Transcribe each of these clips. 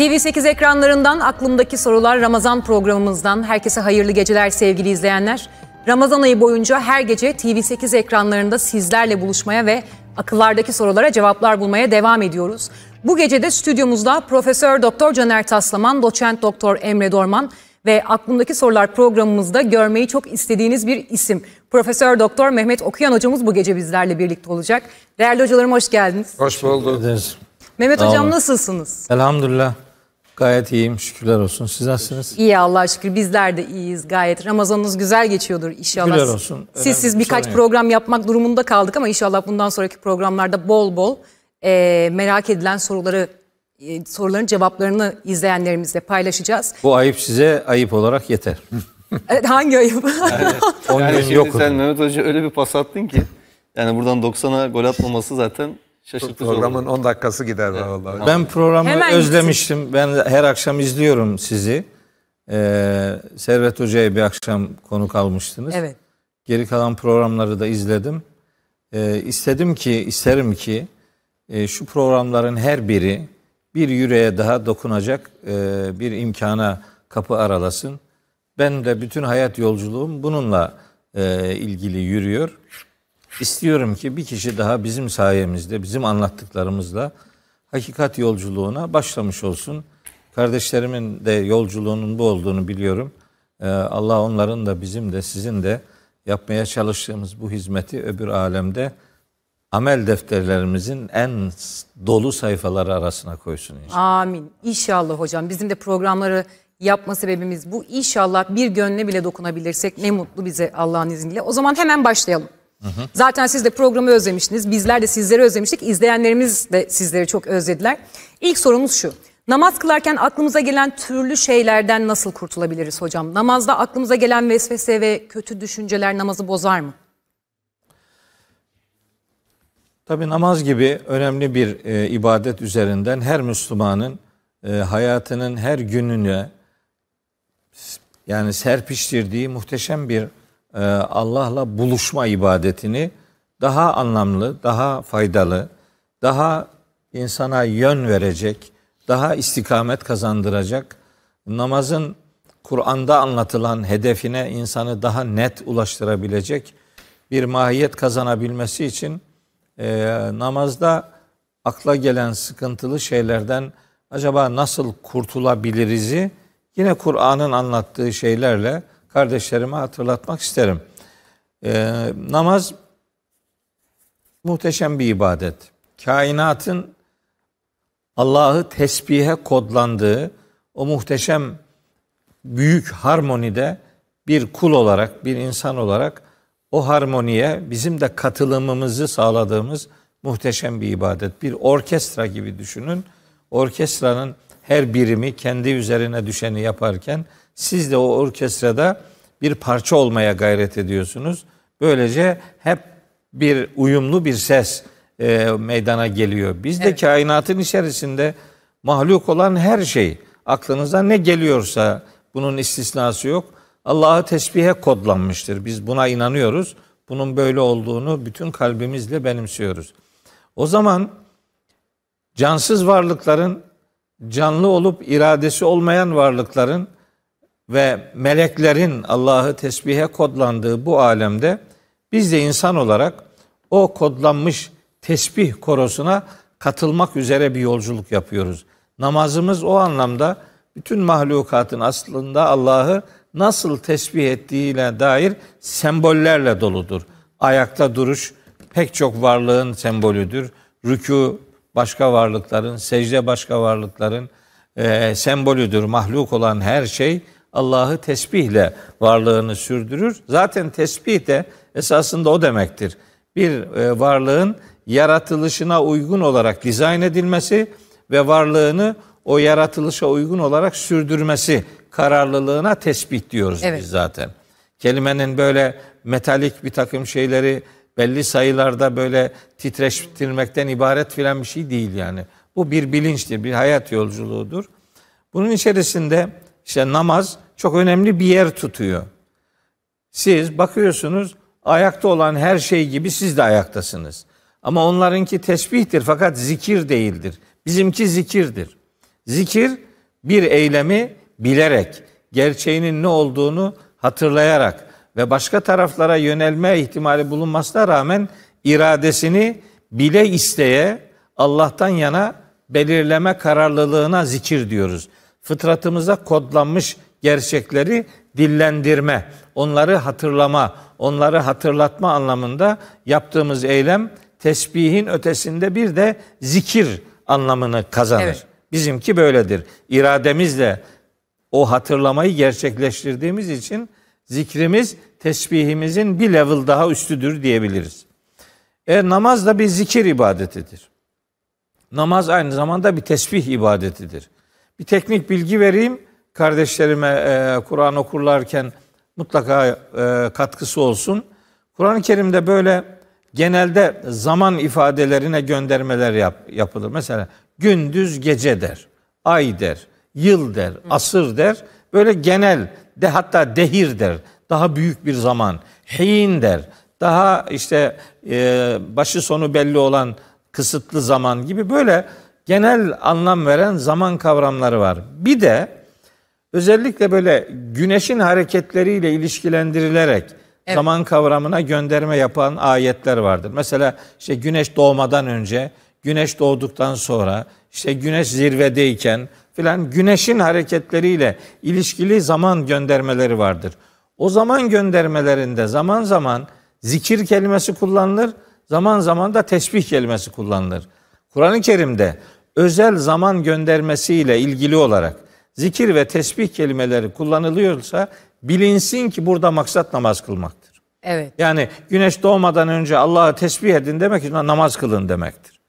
TV8 ekranlarından aklımdaki sorular Ramazan programımızdan. Herkese hayırlı geceler sevgili izleyenler. Ramazan ayı boyunca her gece TV8 ekranlarında sizlerle buluşmaya ve akıllardaki sorulara cevaplar bulmaya devam ediyoruz. Bu gece de stüdyomuzda Profesör Doktor Caner Taslaman, Doçent Doktor Emre Dorman ve aklımdaki sorular programımızda görmeyi çok istediğiniz bir isim. Profesör Doktor Mehmet Okuyan hocamız bu gece bizlerle birlikte olacak. Değerli hocalarım hoş geldiniz. Hoş bulduk. Mehmet Hocam nasılsınız? Elhamdülillah. Gayet iyiyim şükürler olsun. Siz nasılsınız? İyi Allah şükür bizler de iyiyiz gayet. Ramazanınız güzel geçiyordur inşallah. Şükürler olsun. Önemli siz siz birkaç bir program yok. yapmak durumunda kaldık ama inşallah bundan sonraki programlarda bol bol e, merak edilen soruları e, soruların cevaplarını izleyenlerimizle paylaşacağız. Bu ayıp size ayıp olarak yeter. evet, hangi ayıp? Yani, yani şimdi yok sen Mehmet Hoca öyle bir pas attın ki yani buradan 90'a gol atmaması zaten Şaşırtıcı Programın olur. 10 dakikası gider evet. vallahi. Ben programı Hemen özlemiştim. Gitsin. Ben her akşam izliyorum sizi. Ee, Servet Hoca'ya bir akşam konu kalmıştınız. Evet. Geri kalan programları da izledim. Ee, istedim ki, isterim ki e, şu programların her biri bir yüreğe daha dokunacak e, bir imkana kapı aralasın. Ben de bütün hayat yolculuğum bununla e, ilgili yürüyor. İstiyorum ki bir kişi daha bizim sayemizde, bizim anlattıklarımızla hakikat yolculuğuna başlamış olsun. Kardeşlerimin de yolculuğunun bu olduğunu biliyorum. Ee, Allah onların da bizim de sizin de yapmaya çalıştığımız bu hizmeti öbür alemde amel defterlerimizin en dolu sayfaları arasına koysun inşallah. Amin. İnşallah hocam. Bizim de programları yapma sebebimiz bu. İnşallah bir gönle bile dokunabilirsek ne mutlu bize Allah'ın izniyle. O zaman hemen başlayalım. Hı hı. Zaten siz de programı özlemiştiniz. Bizler de sizleri özlemiştik. İzleyenlerimiz de sizleri çok özlediler. İlk sorumuz şu. Namaz kılarken aklımıza gelen türlü şeylerden nasıl kurtulabiliriz hocam? Namazda aklımıza gelen vesvese ve kötü düşünceler namazı bozar mı? Tabi namaz gibi önemli bir e, ibadet üzerinden her Müslümanın e, hayatının her gününe yani serpiştirdiği muhteşem bir ee, Allah'la buluşma ibadetini daha anlamlı, daha faydalı, daha insana yön verecek, daha istikamet kazandıracak, namazın Kur'an'da anlatılan hedefine insanı daha net ulaştırabilecek bir mahiyet kazanabilmesi için e, namazda akla gelen sıkıntılı şeylerden acaba nasıl kurtulabiliriz'i yine Kur'an'ın anlattığı şeylerle kardeşlerime hatırlatmak isterim. Ee, namaz muhteşem bir ibadet. Kainatın Allah'ı tesbihe kodlandığı o muhteşem büyük harmonide bir kul olarak, bir insan olarak o harmoniye bizim de katılımımızı sağladığımız muhteşem bir ibadet. Bir orkestra gibi düşünün. Orkestranın her birimi kendi üzerine düşeni yaparken siz de o orkestrada bir parça olmaya gayret ediyorsunuz. Böylece hep bir uyumlu bir ses e, meydana geliyor. Biz de kainatın içerisinde mahluk olan her şey aklınıza ne geliyorsa bunun istisnası yok. Allah'ı tesbihe kodlanmıştır. Biz buna inanıyoruz. Bunun böyle olduğunu bütün kalbimizle benimsiyoruz. O zaman cansız varlıkların canlı olup iradesi olmayan varlıkların ve meleklerin Allah'ı tesbihe kodlandığı bu alemde biz de insan olarak o kodlanmış tesbih korosuna katılmak üzere bir yolculuk yapıyoruz. Namazımız o anlamda bütün mahlukatın aslında Allah'ı nasıl tesbih ettiğiyle dair sembollerle doludur. Ayakta duruş pek çok varlığın sembolüdür. Rükû başka varlıkların, secde başka varlıkların e, sembolüdür. Mahluk olan her şey Allah'ı tesbihle varlığını sürdürür. Zaten tesbih de esasında o demektir. Bir e, varlığın yaratılışına uygun olarak dizayn edilmesi ve varlığını o yaratılışa uygun olarak sürdürmesi kararlılığına tesbih diyoruz evet. biz zaten. Kelimenin böyle metalik bir takım şeyleri belli sayılarda böyle titreştirmekten ibaret filan bir şey değil yani. Bu bir bilinçtir, bir hayat yolculuğudur. Bunun içerisinde işte namaz çok önemli bir yer tutuyor. Siz bakıyorsunuz ayakta olan her şey gibi siz de ayaktasınız. Ama onlarınki tesbihtir fakat zikir değildir. Bizimki zikirdir. Zikir bir eylemi bilerek, gerçeğinin ne olduğunu hatırlayarak ve başka taraflara yönelme ihtimali bulunmasına rağmen iradesini bile isteye Allah'tan yana belirleme kararlılığına zikir diyoruz fıtratımıza kodlanmış gerçekleri dillendirme, onları hatırlama, onları hatırlatma anlamında yaptığımız eylem tesbihin ötesinde bir de zikir anlamını kazanır. Evet. Bizimki böyledir. İrademizle o hatırlamayı gerçekleştirdiğimiz için zikrimiz tesbihimizin bir level daha üstüdür diyebiliriz. E, namaz da bir zikir ibadetidir. Namaz aynı zamanda bir tesbih ibadetidir. Bir teknik bilgi vereyim kardeşlerime e, Kur'an okurlarken mutlaka e, katkısı olsun. Kur'an-ı Kerim'de böyle genelde zaman ifadelerine göndermeler yap, yapılır. Mesela gündüz gece der, ay der, yıl der, asır der. Böyle genel de hatta dehir der. Daha büyük bir zaman. Hin der. Daha işte e, başı sonu belli olan kısıtlı zaman gibi böyle genel anlam veren zaman kavramları var. Bir de özellikle böyle güneşin hareketleriyle ilişkilendirilerek evet. zaman kavramına gönderme yapan ayetler vardır. Mesela işte güneş doğmadan önce, güneş doğduktan sonra, işte güneş zirvedeyken filan güneşin hareketleriyle ilişkili zaman göndermeleri vardır. O zaman göndermelerinde zaman zaman zikir kelimesi kullanılır, zaman zaman da tesbih kelimesi kullanılır. Kur'an-ı Kerim'de özel zaman göndermesiyle ilgili olarak zikir ve tesbih kelimeleri kullanılıyorsa bilinsin ki burada maksat namaz kılmaktır. Evet. Yani güneş doğmadan önce Allah'ı tesbih edin demek ki namaz kılın demektir.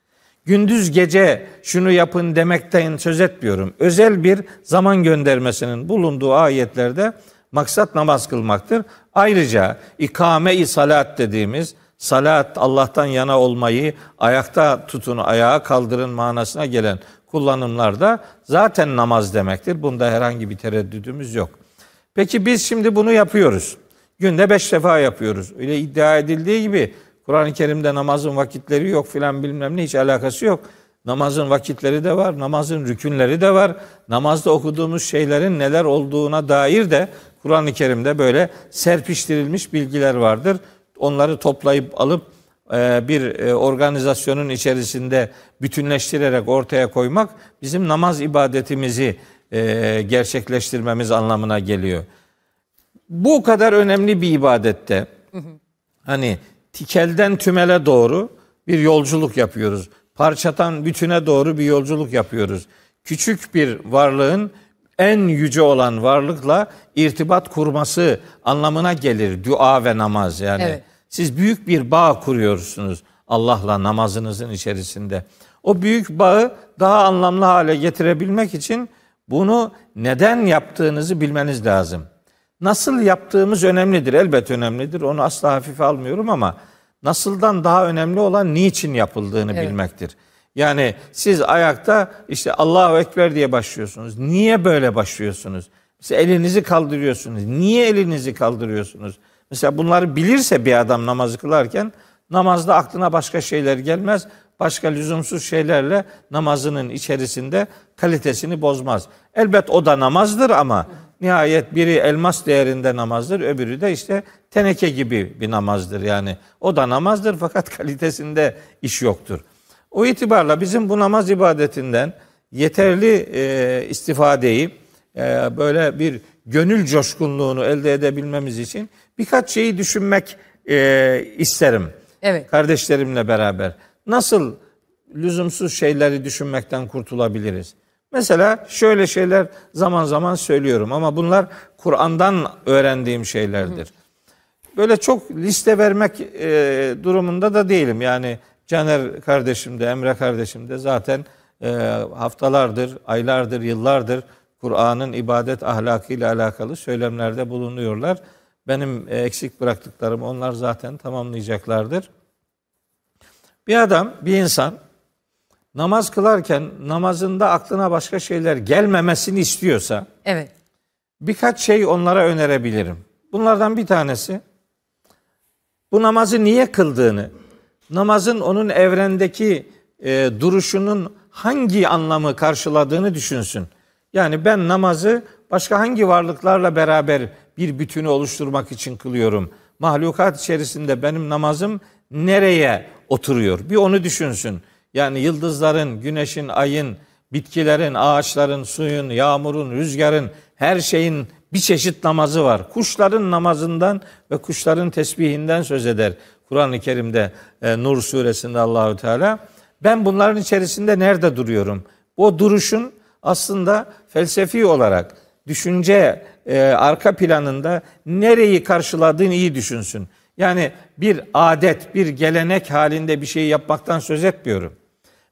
Gündüz gece şunu yapın demekten söz etmiyorum. Özel bir zaman göndermesinin bulunduğu ayetlerde maksat namaz kılmaktır. Ayrıca ikame-i salat dediğimiz salat Allah'tan yana olmayı ayakta tutun, ayağa kaldırın manasına gelen kullanımlarda zaten namaz demektir. Bunda herhangi bir tereddüdümüz yok. Peki biz şimdi bunu yapıyoruz. Günde beş defa yapıyoruz. Öyle iddia edildiği gibi Kur'an-ı Kerim'de namazın vakitleri yok filan bilmem ne hiç alakası yok. Namazın vakitleri de var, namazın rükünleri de var. Namazda okuduğumuz şeylerin neler olduğuna dair de Kur'an-ı Kerim'de böyle serpiştirilmiş bilgiler vardır onları toplayıp alıp e, bir e, organizasyonun içerisinde bütünleştirerek ortaya koymak bizim namaz ibadetimizi e, gerçekleştirmemiz anlamına geliyor. Bu kadar önemli bir ibadette hani tikelden tümele doğru bir yolculuk yapıyoruz. Parçadan bütüne doğru bir yolculuk yapıyoruz. Küçük bir varlığın en yüce olan varlıkla irtibat kurması anlamına gelir dua ve namaz yani. Evet. Siz büyük bir bağ kuruyorsunuz Allah'la namazınızın içerisinde. O büyük bağı daha anlamlı hale getirebilmek için bunu neden yaptığınızı bilmeniz lazım. Nasıl yaptığımız önemlidir. Elbet önemlidir. Onu asla hafife almıyorum ama nasıldan daha önemli olan niçin yapıldığını evet. bilmektir. Yani siz ayakta işte Allahu Ekber diye başlıyorsunuz. Niye böyle başlıyorsunuz? Siz elinizi kaldırıyorsunuz. Niye elinizi kaldırıyorsunuz? Mesela bunları bilirse bir adam namazı kılarken namazda aklına başka şeyler gelmez. Başka lüzumsuz şeylerle namazının içerisinde kalitesini bozmaz. Elbet o da namazdır ama nihayet biri elmas değerinde namazdır, öbürü de işte teneke gibi bir namazdır yani. O da namazdır fakat kalitesinde iş yoktur. O itibarla bizim bu namaz ibadetinden yeterli e, istifadeyi e, böyle bir gönül coşkunluğunu elde edebilmemiz için birkaç şeyi düşünmek e, isterim. Evet. Kardeşlerimle beraber. Nasıl lüzumsuz şeyleri düşünmekten kurtulabiliriz? Mesela şöyle şeyler zaman zaman söylüyorum ama bunlar Kur'an'dan öğrendiğim şeylerdir. Böyle çok liste vermek e, durumunda da değilim. Yani Caner kardeşim de Emre kardeşim de zaten e, haftalardır, aylardır, yıllardır Kur'an'ın ibadet ahlakıyla alakalı söylemlerde bulunuyorlar. Benim e, eksik bıraktıklarım onlar zaten tamamlayacaklardır. Bir adam, bir insan namaz kılarken namazında aklına başka şeyler gelmemesini istiyorsa Evet. birkaç şey onlara önerebilirim. Bunlardan bir tanesi bu namazı niye kıldığını, namazın onun evrendeki e, duruşunun hangi anlamı karşıladığını düşünsün. Yani ben namazı başka hangi varlıklarla beraber bir bütünü oluşturmak için kılıyorum? Mahlukat içerisinde benim namazım nereye oturuyor? Bir onu düşünsün. Yani yıldızların, güneşin, ayın, bitkilerin, ağaçların, suyun, yağmurun, rüzgarın, her şeyin bir çeşit namazı var. Kuşların namazından ve kuşların tesbihinden söz eder. Kur'an-ı Kerim'de e, Nur suresinde Allahu Teala. Ben bunların içerisinde nerede duruyorum? O duruşun aslında felsefi olarak düşünce e, arka planında nereyi karşıladığını iyi düşünsün. Yani bir adet, bir gelenek halinde bir şey yapmaktan söz etmiyorum.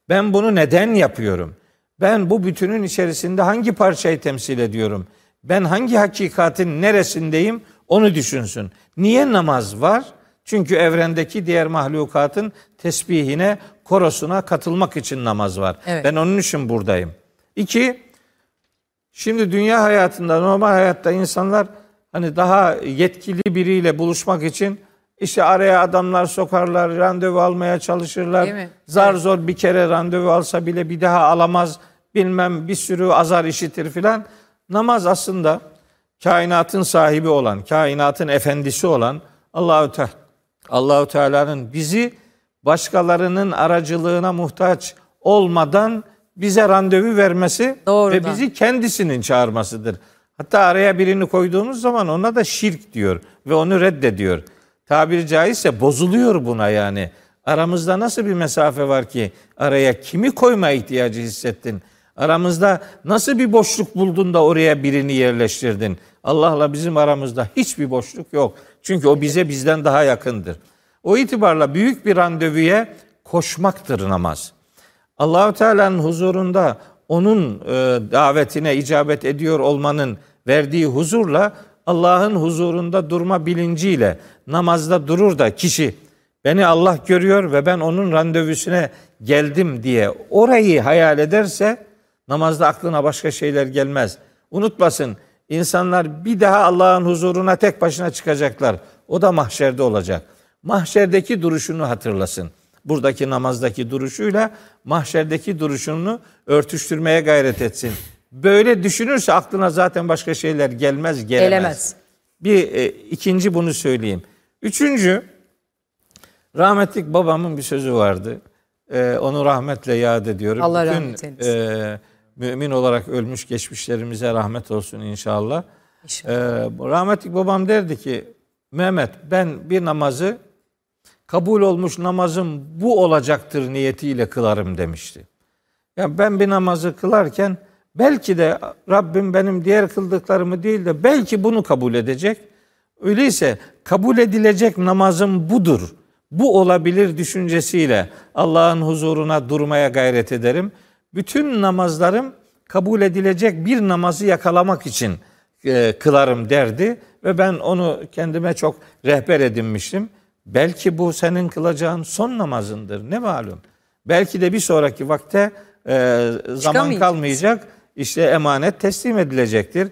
Ben bunu neden yapıyorum? Ben bu bütünün içerisinde hangi parçayı temsil ediyorum? Ben hangi hakikatin neresindeyim? Onu düşünsün. Niye namaz var? Çünkü evrendeki diğer mahlukatın tesbihine, korosuna katılmak için namaz var. Evet. Ben onun için buradayım. İki, şimdi dünya hayatında, normal hayatta insanlar hani daha yetkili biriyle buluşmak için işte araya adamlar sokarlar, randevu almaya çalışırlar. Zar evet. zor bir kere randevu alsa bile bir daha alamaz. Bilmem bir sürü azar işitir filan. Namaz aslında kainatın sahibi olan, kainatın efendisi olan Allahü Teala Allahu Teala'nın bizi başkalarının aracılığına muhtaç olmadan bize randevu vermesi Doğrudan. ve bizi kendisinin çağırmasıdır. Hatta araya birini koyduğumuz zaman ona da şirk diyor ve onu reddediyor. Tabiri caizse bozuluyor buna yani. Aramızda nasıl bir mesafe var ki araya kimi koyma ihtiyacı hissettin? Aramızda nasıl bir boşluk buldun da oraya birini yerleştirdin? Allah'la bizim aramızda hiçbir boşluk yok. Çünkü o bize bizden daha yakındır. O itibarla büyük bir randevuya koşmaktır namaz. Allahu Teala'nın huzurunda onun e, davetine icabet ediyor olmanın verdiği huzurla Allah'ın huzurunda durma bilinciyle namazda durur da kişi beni Allah görüyor ve ben onun randevusuna geldim diye orayı hayal ederse namazda aklına başka şeyler gelmez. Unutmasın insanlar bir daha Allah'ın huzuruna tek başına çıkacaklar. O da mahşerde olacak. Mahşerdeki duruşunu hatırlasın buradaki namazdaki duruşuyla mahşerdeki duruşunu örtüştürmeye gayret etsin. Böyle düşünürse aklına zaten başka şeyler gelmez, gelemez. Gelemez. Bir e, ikinci bunu söyleyeyim. Üçüncü rahmetlik babamın bir sözü vardı. E, onu rahmetle yad ediyorum. Allah Bütün, rahmet eylesin. E, mümin olarak ölmüş geçmişlerimize rahmet olsun inşallah. inşallah. E, rahmetlik babam derdi ki Mehmet ben bir namazı kabul olmuş namazım bu olacaktır niyetiyle kılarım demişti. Yani ben bir namazı kılarken belki de Rabbim benim diğer kıldıklarımı değil de belki bunu kabul edecek. Öyleyse kabul edilecek namazım budur. Bu olabilir düşüncesiyle Allah'ın huzuruna durmaya gayret ederim. Bütün namazlarım kabul edilecek bir namazı yakalamak için e, kılarım derdi ve ben onu kendime çok rehber edinmiştim. Belki bu senin kılacağın son namazındır. Ne malum? Belki de bir sonraki vakte e, zaman kalmayacak. İşte emanet teslim edilecektir.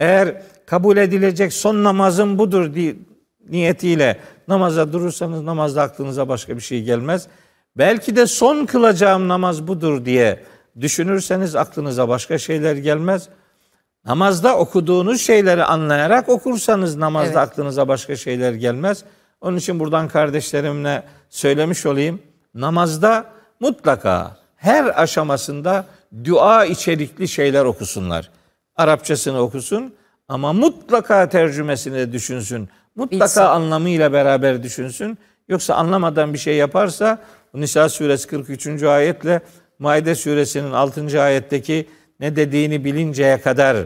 Eğer kabul edilecek son namazın budur diye, niyetiyle namaza durursanız namazda aklınıza başka bir şey gelmez. Belki de son kılacağım namaz budur diye düşünürseniz aklınıza başka şeyler gelmez. Namazda okuduğunuz şeyleri anlayarak okursanız namazda evet. aklınıza başka şeyler gelmez. Onun için buradan kardeşlerimle söylemiş olayım. Namazda mutlaka her aşamasında dua içerikli şeyler okusunlar. Arapçasını okusun ama mutlaka tercümesini de düşünsün. Mutlaka Bilsin. anlamıyla beraber düşünsün. Yoksa anlamadan bir şey yaparsa Nisa suresi 43. ayetle Maide suresinin 6. ayetteki ne dediğini bilinceye kadar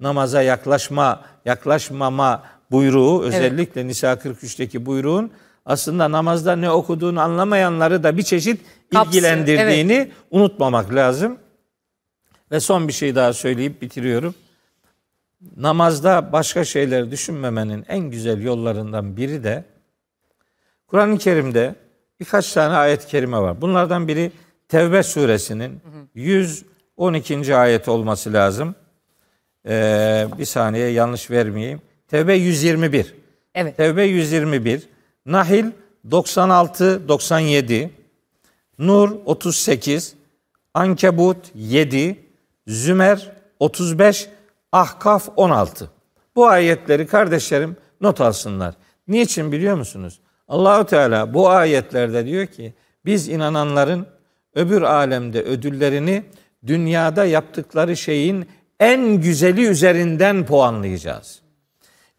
namaza yaklaşma, yaklaşmama buyruğu özellikle evet. Nisa 43'teki buyruğun aslında namazda ne okuduğunu anlamayanları da bir çeşit Kapsın, ilgilendirdiğini evet. unutmamak lazım. Ve son bir şey daha söyleyip bitiriyorum. Namazda başka şeyler düşünmemenin en güzel yollarından biri de Kur'an-ı Kerim'de birkaç tane ayet-i kerime var. Bunlardan biri Tevbe suresinin 112. ayet olması lazım. Ee, bir saniye yanlış vermeyeyim. Tevbe 121. Evet. Tevbe 121. Nahil 96 97. Nur 38. Ankebut 7. Zümer 35. Ahkaf 16. Bu ayetleri kardeşlerim not alsınlar. Niçin biliyor musunuz? Allahu Teala bu ayetlerde diyor ki biz inananların öbür alemde ödüllerini dünyada yaptıkları şeyin en güzeli üzerinden puanlayacağız.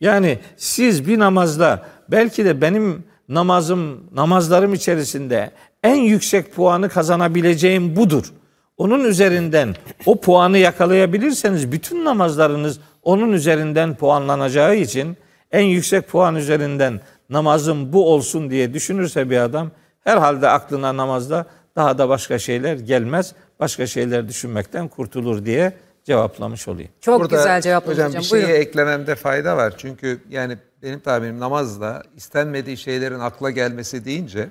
Yani siz bir namazda belki de benim namazım, namazlarım içerisinde en yüksek puanı kazanabileceğim budur. Onun üzerinden o puanı yakalayabilirseniz bütün namazlarınız onun üzerinden puanlanacağı için en yüksek puan üzerinden namazım bu olsun diye düşünürse bir adam herhalde aklına namazda daha da başka şeyler gelmez. Başka şeyler düşünmekten kurtulur diye cevaplamış olayım. Çok Burada, güzel cevaplamış hocam. hocam. Bir şeye Buyurun. eklememde fayda var. Çünkü yani benim tahminim namazla istenmediği şeylerin akla gelmesi deyince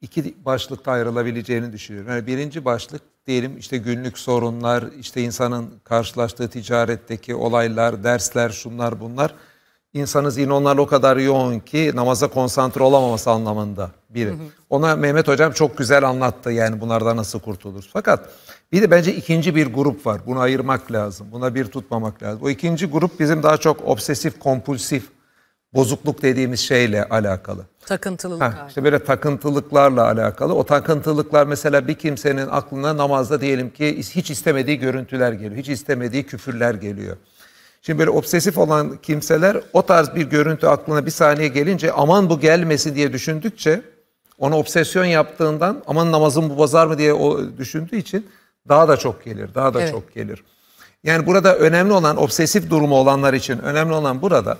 iki başlıkta ayrılabileceğini düşünüyorum. Yani birinci başlık diyelim işte günlük sorunlar, işte insanın karşılaştığı ticaretteki olaylar, dersler, şunlar bunlar. İnsanız yine onlar o kadar yoğun ki namaza konsantre olamaması anlamında biri. Ona Mehmet Hocam çok güzel anlattı yani bunlardan nasıl kurtuluruz. Fakat bir de bence ikinci bir grup var. Bunu ayırmak lazım. Buna bir tutmamak lazım. O ikinci grup bizim daha çok obsesif kompulsif bozukluk dediğimiz şeyle alakalı. Takıntılılıklar. Ha, işte böyle takıntılıklarla alakalı. O takıntılıklar mesela bir kimsenin aklına namazda diyelim ki hiç istemediği görüntüler geliyor. Hiç istemediği küfürler geliyor. Şimdi böyle obsesif olan kimseler o tarz bir görüntü aklına bir saniye gelince aman bu gelmesin diye düşündükçe ona obsesyon yaptığından aman namazım bu bozar mı diye o düşündüğü için daha da çok gelir, daha da evet. çok gelir. Yani burada önemli olan obsesif durumu olanlar için önemli olan burada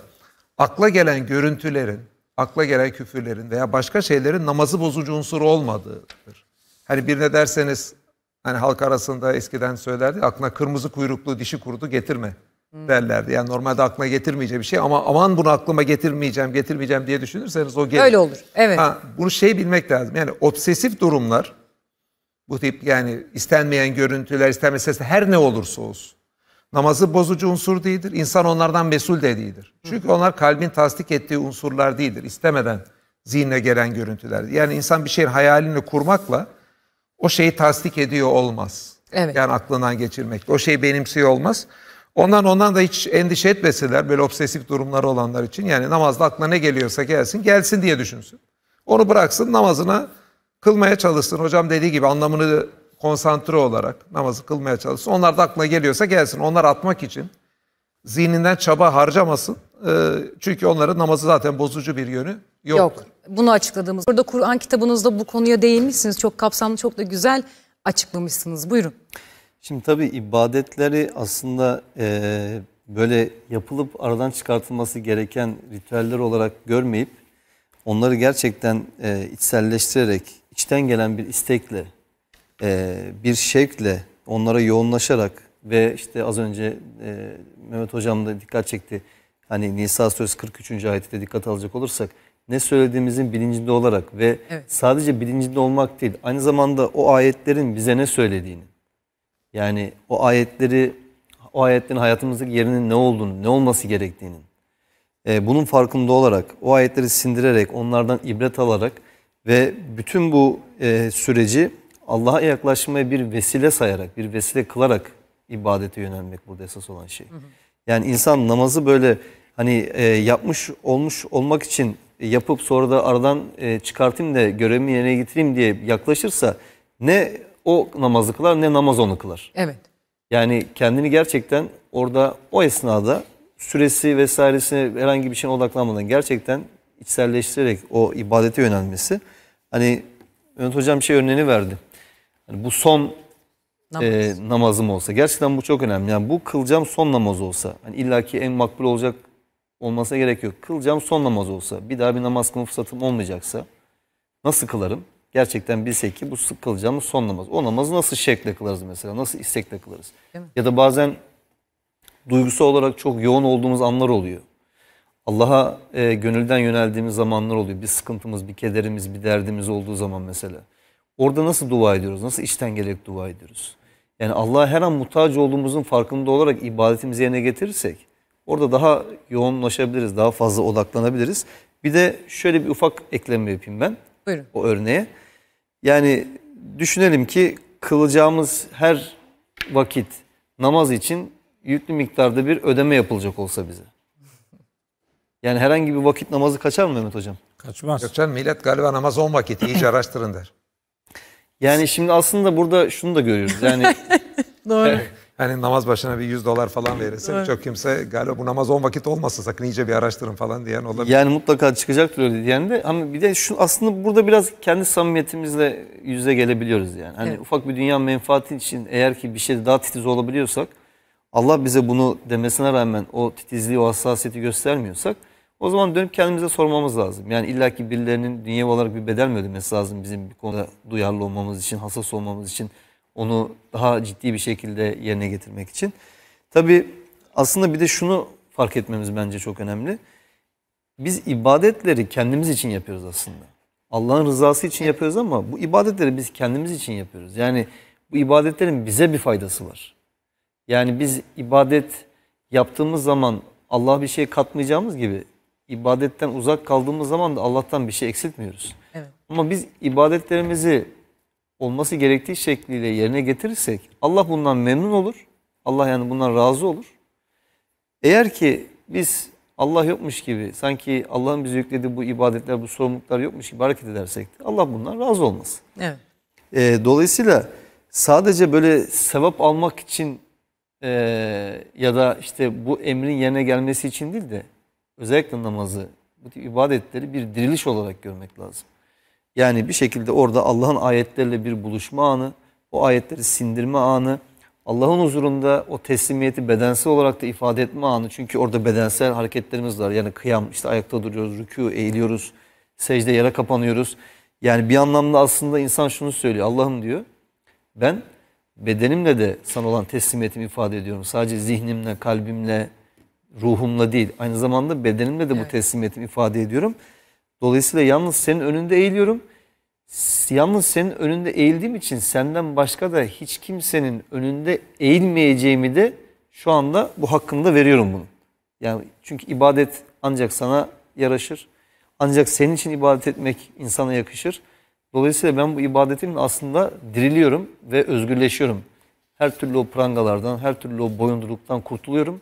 akla gelen görüntülerin, akla gelen küfürlerin veya başka şeylerin namazı bozucu unsuru olmadığıdır. Hani birine derseniz hani halk arasında eskiden söylerdi aklına kırmızı kuyruklu dişi kurdu getirme derlerdi. Yani normalde aklına getirmeyeceği bir şey ama aman bunu aklıma getirmeyeceğim, getirmeyeceğim diye düşünürseniz o gelir. Öyle olur. Evet. Ha, bunu şey bilmek lazım. Yani obsesif durumlar bu tip yani istenmeyen görüntüler, istenmeyen sesler her ne olursa olsun. Namazı bozucu unsur değildir. İnsan onlardan mesul de değildir. Çünkü onlar kalbin tasdik ettiği unsurlar değildir. İstemeden zihnine gelen görüntüler. Yani insan bir şeyin hayalini kurmakla o şeyi tasdik ediyor olmaz. Evet. Yani aklından geçirmek. O şeyi benimsiyor olmaz. Ondan ondan da hiç endişe etmeseler böyle obsesif durumları olanlar için yani namazda aklına ne geliyorsa gelsin gelsin diye düşünsün. Onu bıraksın namazına kılmaya çalışsın. Hocam dediği gibi anlamını konsantre olarak namazı kılmaya çalışsın. Onlar da aklına geliyorsa gelsin. Onlar atmak için zihninden çaba harcamasın. Ee, çünkü onların namazı zaten bozucu bir yönü yoktur. Yok. Bunu açıkladığımız. Burada Kur'an kitabınızda bu konuya değinmişsiniz. Çok kapsamlı, çok da güzel açıklamışsınız. Buyurun. Şimdi tabii ibadetleri aslında e, böyle yapılıp aradan çıkartılması gereken ritüeller olarak görmeyip onları gerçekten e, içselleştirerek içten gelen bir istekle, e, bir şevkle onlara yoğunlaşarak ve işte az önce e, Mehmet Hocam da dikkat çekti. Hani Nisa Suresi 43. ayeti dikkat alacak olursak ne söylediğimizin bilincinde olarak ve evet. sadece bilincinde olmak değil aynı zamanda o ayetlerin bize ne söylediğini yani o ayetleri o ayetlerin hayatımızdaki yerinin ne olduğunu ne olması gerektiğini e, bunun farkında olarak o ayetleri sindirerek onlardan ibret alarak ve bütün bu e, süreci Allah'a yaklaşmaya bir vesile sayarak, bir vesile kılarak ibadete yönelmek burada esas olan şey. Yani insan namazı böyle hani e, yapmış olmuş olmak için yapıp sonra da aradan e, çıkartayım da görevimi yerine getireyim diye yaklaşırsa ne o namazı kılar ne namaz onu kılar. Evet. Yani kendini gerçekten orada o esnada süresi vesairesine herhangi bir şeye odaklanmadan gerçekten içselleştirerek o ibadete yönelmesi. Hani Mehmet Hocam şey örneğini verdi. Yani bu son e, Namaz. e, namazım olsa. Gerçekten bu çok önemli. Yani bu kılacağım son namaz olsa. Hani illaki en makbul olacak olmasına gerek yok. Kılacağım son namaz olsa. Bir daha bir namaz kılma fırsatım olmayacaksa. Nasıl kılarım? Gerçekten bilsek ki bu sık kılacağımız son namaz. O namazı nasıl şekle kılarız mesela? Nasıl istekle kılarız? Ya da bazen duygusu olarak çok yoğun olduğumuz anlar oluyor. Allah'a e, gönülden yöneldiğimiz zamanlar oluyor. Bir sıkıntımız, bir kederimiz, bir derdimiz olduğu zaman mesela. Orada nasıl dua ediyoruz? Nasıl içten gelerek dua ediyoruz? Yani Allah'a her an muhtaç olduğumuzun farkında olarak ibadetimizi yerine getirirsek orada daha yoğunlaşabiliriz, daha fazla odaklanabiliriz. Bir de şöyle bir ufak ekleme yapayım ben Buyurun. o örneğe. Yani düşünelim ki kılacağımız her vakit namaz için yüklü miktarda bir ödeme yapılacak olsa bize. Yani herhangi bir vakit namazı kaçar mı Mehmet Hocam? Kaçmaz. Yok canım millet galiba namaz 10 vakit iyice araştırın der. Yani şimdi aslında burada şunu da görüyoruz. Yani Doğru. E, Hani namaz başına bir 100 dolar falan verirse evet. çok kimse galiba bu namaz 10 vakit olmasın sakın iyice bir araştırın falan diyen olabilir. Yani mutlaka çıkacaktır öyle diyen de ama bir de şu aslında burada biraz kendi samimiyetimizle yüze gelebiliyoruz yani. Hani evet. ufak bir dünya menfaati için eğer ki bir şeyde daha titiz olabiliyorsak Allah bize bunu demesine rağmen o titizliği o hassasiyeti göstermiyorsak o zaman dönüp kendimize sormamız lazım. Yani illaki birilerinin dünya olarak bir bedel mi ödemesi lazım bizim bir konuda duyarlı olmamız için, hassas olmamız için, onu daha ciddi bir şekilde yerine getirmek için. Tabii aslında bir de şunu fark etmemiz bence çok önemli. Biz ibadetleri kendimiz için yapıyoruz aslında. Allah'ın rızası için yapıyoruz ama bu ibadetleri biz kendimiz için yapıyoruz. Yani bu ibadetlerin bize bir faydası var. Yani biz ibadet yaptığımız zaman Allah bir şey katmayacağımız gibi ibadetten uzak kaldığımız zaman da Allah'tan bir şey eksiltmiyoruz. Evet. Ama biz ibadetlerimizi olması gerektiği şekliyle yerine getirirsek Allah bundan memnun olur. Allah yani bundan razı olur. Eğer ki biz Allah yokmuş gibi sanki Allah'ın bize yüklediği bu ibadetler, bu sorumluluklar yokmuş gibi hareket edersek Allah bundan razı olmaz. Evet. E, dolayısıyla sadece böyle sevap almak için e, ya da işte bu emrin yerine gelmesi için değil de özellikle namazı, bu tip ibadetleri bir diriliş olarak görmek lazım. Yani bir şekilde orada Allah'ın ayetlerle bir buluşma anı, o ayetleri sindirme anı, Allah'ın huzurunda o teslimiyeti bedensel olarak da ifade etme anı. Çünkü orada bedensel hareketlerimiz var. Yani kıyam, işte ayakta duruyoruz, rükû, eğiliyoruz, secde yere kapanıyoruz. Yani bir anlamda aslında insan şunu söylüyor. Allah'ım diyor, ben bedenimle de sana olan teslimiyetimi ifade ediyorum. Sadece zihnimle, kalbimle, ruhumla değil aynı zamanda bedenimle de evet. bu teslimiyetimi ifade ediyorum. Dolayısıyla yalnız senin önünde eğiliyorum. Yalnız senin önünde eğildiğim için senden başka da hiç kimsenin önünde eğilmeyeceğimi de şu anda bu hakkında veriyorum bunu. Yani çünkü ibadet ancak sana yaraşır. Ancak senin için ibadet etmek insana yakışır. Dolayısıyla ben bu ibadetimle aslında diriliyorum ve özgürleşiyorum. Her türlü o prangalardan, her türlü o boyunduruktan kurtuluyorum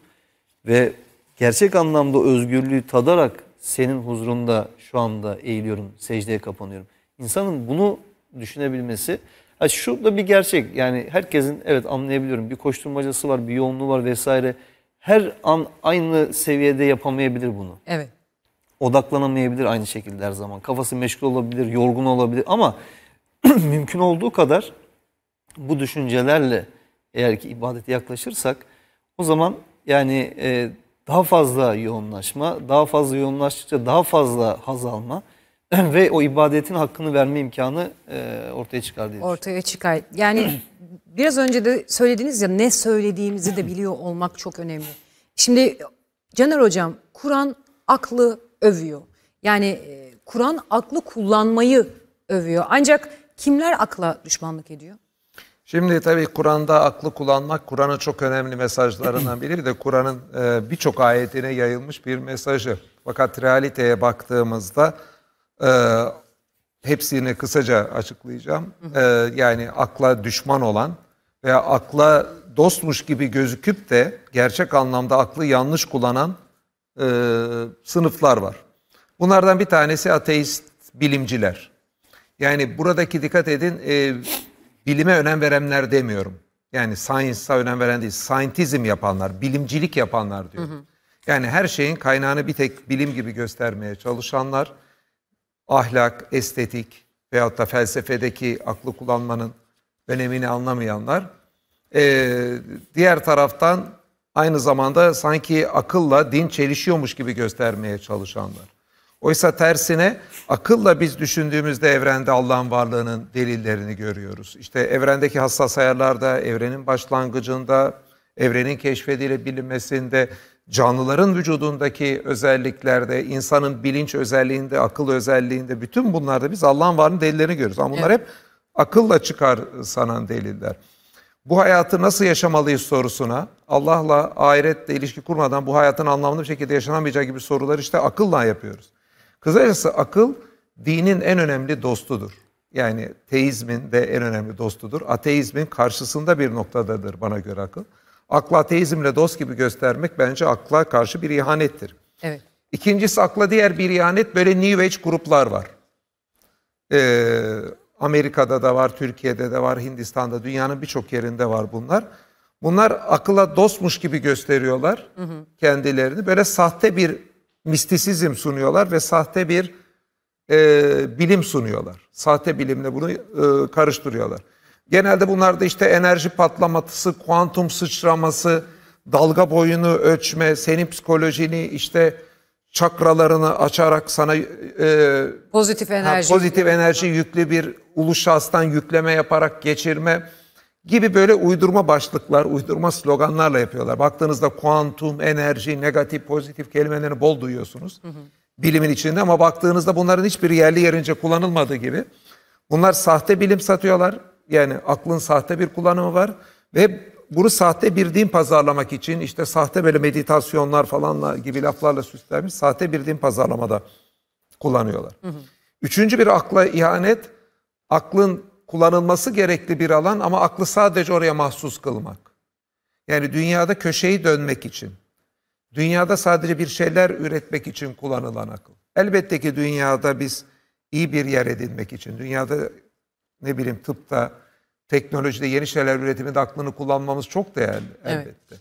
ve gerçek anlamda özgürlüğü tadarak senin huzurunda şu anda eğiliyorum, secdeye kapanıyorum. İnsanın bunu düşünebilmesi, yani şu da bir gerçek yani herkesin evet anlayabiliyorum bir koşturmacası var, bir yoğunluğu var vesaire. Her an aynı seviyede yapamayabilir bunu. Evet. Odaklanamayabilir aynı şekilde her zaman. Kafası meşgul olabilir, yorgun olabilir ama mümkün olduğu kadar bu düşüncelerle eğer ki ibadete yaklaşırsak o zaman yani e, daha fazla yoğunlaşma, daha fazla yoğunlaştıkça daha fazla haz alma ve o ibadetin hakkını verme imkanı e, ortaya çıkar diye Ortaya çıkar. Yani biraz önce de söylediniz ya ne söylediğimizi de biliyor olmak çok önemli. Şimdi Caner Hocam Kur'an aklı övüyor. Yani e, Kur'an aklı kullanmayı övüyor. Ancak kimler akla düşmanlık ediyor? Şimdi tabii Kur'an'da aklı kullanmak Kur'an'ın çok önemli mesajlarından biri de Kur'an'ın e, birçok ayetine yayılmış bir mesajı. Fakat realiteye baktığımızda e, hepsini kısaca açıklayacağım. E, yani akla düşman olan veya akla dostmuş gibi gözüküp de gerçek anlamda aklı yanlış kullanan sınıflar var. Bunlardan bir tanesi ateist bilimciler. Yani buradaki dikkat edin bilime önem verenler demiyorum. Yani science'a önem veren değil, scientizm yapanlar, bilimcilik yapanlar diyor. Yani her şeyin kaynağını bir tek bilim gibi göstermeye çalışanlar, ahlak, estetik veyahut da felsefedeki aklı kullanmanın önemini anlamayanlar. Ee, diğer taraftan aynı zamanda sanki akılla din çelişiyormuş gibi göstermeye çalışanlar. Oysa tersine akılla biz düşündüğümüzde evrende Allah'ın varlığının delillerini görüyoruz. İşte evrendeki hassas ayarlarda, evrenin başlangıcında, evrenin keşfedilebilmesinde, canlıların vücudundaki özelliklerde, insanın bilinç özelliğinde, akıl özelliğinde bütün bunlarda biz Allah'ın varlığının delillerini görüyoruz. Ama bunlar evet. hep akılla çıkar sanan deliller. Bu hayatı nasıl yaşamalıyız sorusuna Allah'la ahiretle ilişki kurmadan bu hayatın anlamlı bir şekilde yaşanamayacağı gibi sorular işte akılla yapıyoruz. Kısacası akıl dinin en önemli dostudur. Yani teizmin de en önemli dostudur. Ateizmin karşısında bir noktadadır bana göre akıl. Akla ateizmle dost gibi göstermek bence akla karşı bir ihanettir. Evet. İkincisi akla diğer bir ihanet böyle New Age gruplar var. Ee, Amerika'da da var, Türkiye'de de var, Hindistan'da, dünyanın birçok yerinde var bunlar. Bunlar akıla dostmuş gibi gösteriyorlar hı hı. kendilerini. Böyle sahte bir mistisizm sunuyorlar ve sahte bir e, bilim sunuyorlar. Sahte bilimle bunu e, karıştırıyorlar. Genelde bunlarda işte enerji patlaması, kuantum sıçraması, dalga boyunu ölçme, senin psikolojini işte çakralarını açarak sana e, pozitif enerji ha, pozitif enerji yüklü bir ulu şahstan yükleme yaparak geçirme gibi böyle uydurma başlıklar, uydurma sloganlarla yapıyorlar. Baktığınızda kuantum, enerji, negatif, pozitif kelimelerini bol duyuyorsunuz. Hı hı. Bilimin içinde ama baktığınızda bunların hiçbir yerli yerince kullanılmadığı gibi. Bunlar sahte bilim satıyorlar. Yani aklın sahte bir kullanımı var. Ve bunu sahte bir din pazarlamak için işte sahte böyle meditasyonlar falanla gibi laflarla süslenmiş sahte bir din pazarlamada kullanıyorlar. Hı hı. Üçüncü bir akla ihanet, aklın kullanılması gerekli bir alan ama aklı sadece oraya mahsus kılmak. Yani dünyada köşeyi dönmek için. Dünyada sadece bir şeyler üretmek için kullanılan akıl. Elbette ki dünyada biz iyi bir yer edinmek için, dünyada ne bileyim tıpta, teknolojide yeni şeyler üretiminde aklını kullanmamız çok değerli elbette. Evet.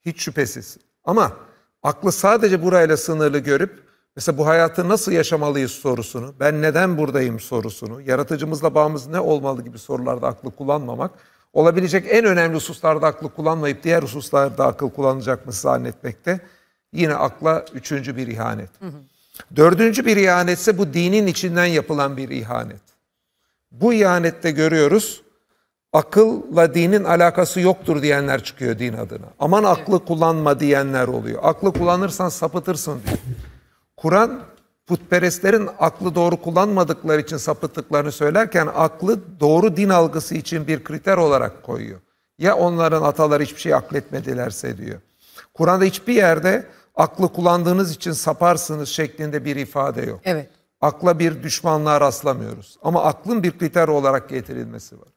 Hiç şüphesiz. Ama aklı sadece burayla sınırlı görüp Mesela bu hayatı nasıl yaşamalıyız sorusunu, ben neden buradayım sorusunu, yaratıcımızla bağımız ne olmalı gibi sorularda aklı kullanmamak, olabilecek en önemli hususlarda aklı kullanmayıp diğer hususlarda akıl kullanacak mı zannetmekte yine akla üçüncü bir ihanet. Hı hı. Dördüncü bir ihanet ise bu dinin içinden yapılan bir ihanet. Bu ihanette görüyoruz akılla dinin alakası yoktur diyenler çıkıyor din adına. Aman aklı kullanma diyenler oluyor. Aklı kullanırsan sapıtırsın diyor. Kur'an putperestlerin aklı doğru kullanmadıkları için sapıttıklarını söylerken aklı doğru din algısı için bir kriter olarak koyuyor. Ya onların ataları hiçbir şey akletmedilerse diyor. Kur'an'da hiçbir yerde aklı kullandığınız için saparsınız şeklinde bir ifade yok. Evet. Akla bir düşmanlığa rastlamıyoruz. Ama aklın bir kriter olarak getirilmesi var.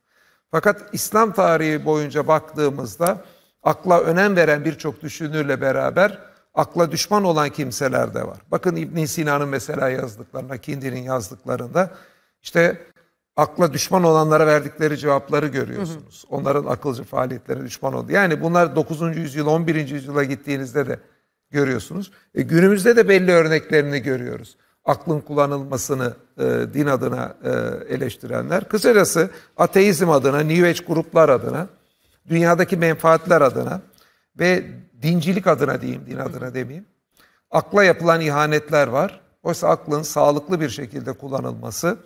Fakat İslam tarihi boyunca baktığımızda akla önem veren birçok düşünürle beraber akla düşman olan kimseler de var. Bakın İbn Sina'nın mesela yazdıklarına, Kindi'nin yazdıklarında işte akla düşman olanlara verdikleri cevapları görüyorsunuz. Hı hı. Onların akılcı faaliyetlerine düşman oldu. Yani bunlar 9. yüzyıl, 11. yüzyıla gittiğinizde de görüyorsunuz. E, günümüzde de belli örneklerini görüyoruz. Aklın kullanılmasını e, din adına e, eleştirenler. Kısacası ateizm adına, New Age gruplar adına, dünyadaki menfaatler adına ve dincilik adına diyeyim, din adına demeyeyim. Akla yapılan ihanetler var. Oysa aklın sağlıklı bir şekilde kullanılması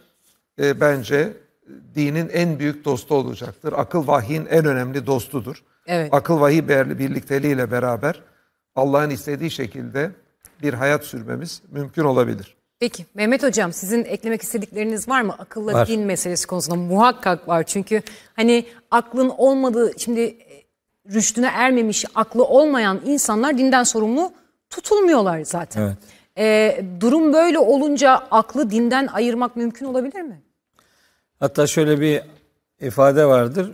e, bence e, dinin en büyük dostu olacaktır. Akıl vahiyin en önemli dostudur. Evet. Akıl vahiy birlikteliğiyle beraber Allah'ın istediği şekilde bir hayat sürmemiz mümkün olabilir. Peki Mehmet Hocam sizin eklemek istedikleriniz var mı? Akılla var. din meselesi konusunda muhakkak var. Çünkü hani aklın olmadığı şimdi rüştüne ermemiş, aklı olmayan insanlar dinden sorumlu tutulmuyorlar zaten. Evet. Ee, durum böyle olunca aklı dinden ayırmak mümkün olabilir mi? Hatta şöyle bir ifade vardır.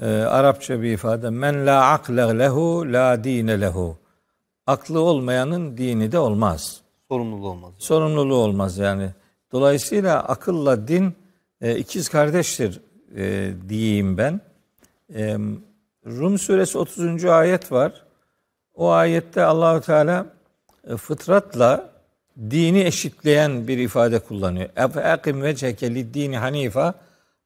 E, Arapça bir ifade. Men la akle lehu la dine lehu. Aklı olmayanın dini de olmaz. Sorumluluğu olmaz. Yani. Sorumluluğu olmaz yani. Dolayısıyla akılla din e, ikiz kardeştir e, diyeyim ben. E, Rum suresi 30. ayet var. O ayette Allahu Teala e, fıtratla dini eşitleyen bir ifade kullanıyor. Ekim ve çekeli dini hanifa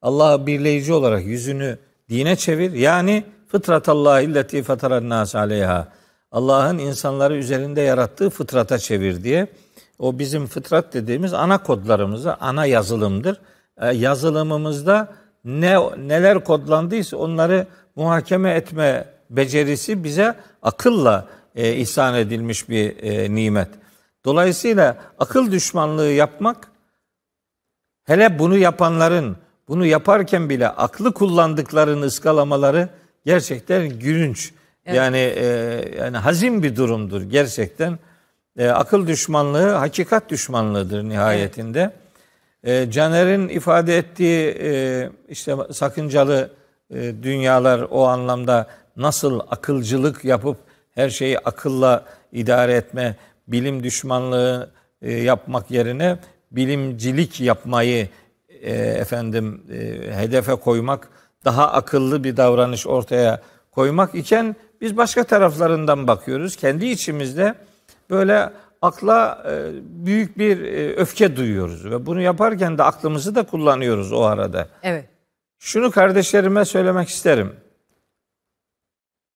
Allah'ı birleyici olarak yüzünü dine çevir. Yani fıtrat Allah illeti fataran nas aleyha. Allah'ın insanları üzerinde yarattığı fıtrata çevir diye. O bizim fıtrat dediğimiz ana kodlarımızı ana yazılımdır. E, yazılımımızda ne neler kodlandıysa onları muhakeme etme becerisi bize akılla e, ihsan edilmiş bir e, nimet. Dolayısıyla akıl düşmanlığı yapmak hele bunu yapanların bunu yaparken bile aklı kullandıklarını ıskalamaları gerçekten gülünç. Evet. Yani e, yani hazin bir durumdur gerçekten. E, akıl düşmanlığı hakikat düşmanlığıdır nihayetinde. Evet. E, Caner'in ifade ettiği e, işte sakıncalı e, dünyalar o anlamda nasıl akılcılık yapıp her şeyi akılla idare etme, bilim düşmanlığı e, yapmak yerine bilimcilik yapmayı efendim hedefe koymak, daha akıllı bir davranış ortaya koymak iken biz başka taraflarından bakıyoruz. Kendi içimizde böyle akla e, büyük bir e, öfke duyuyoruz ve bunu yaparken de aklımızı da kullanıyoruz o arada. Evet. Şunu kardeşlerime söylemek isterim.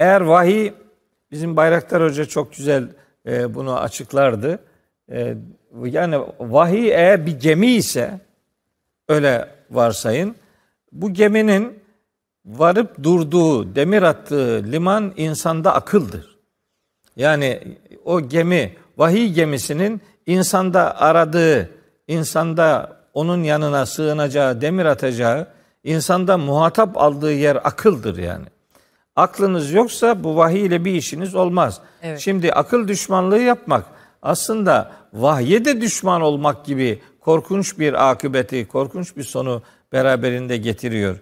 Eğer vahiy bizim Bayraktar Hoca çok güzel e, bunu açıklardı. Yani vahiy eğer bir gemi ise öyle varsayın. Bu geminin varıp durduğu, demir attığı liman insanda akıldır. Yani o gemi vahiy gemisinin insanda aradığı, insanda onun yanına sığınacağı, demir atacağı, insanda muhatap aldığı yer akıldır yani. Aklınız yoksa bu vahiy ile bir işiniz olmaz. Evet. Şimdi akıl düşmanlığı yapmak aslında vahye de düşman olmak gibi korkunç bir akıbeti, korkunç bir sonu beraberinde getiriyor.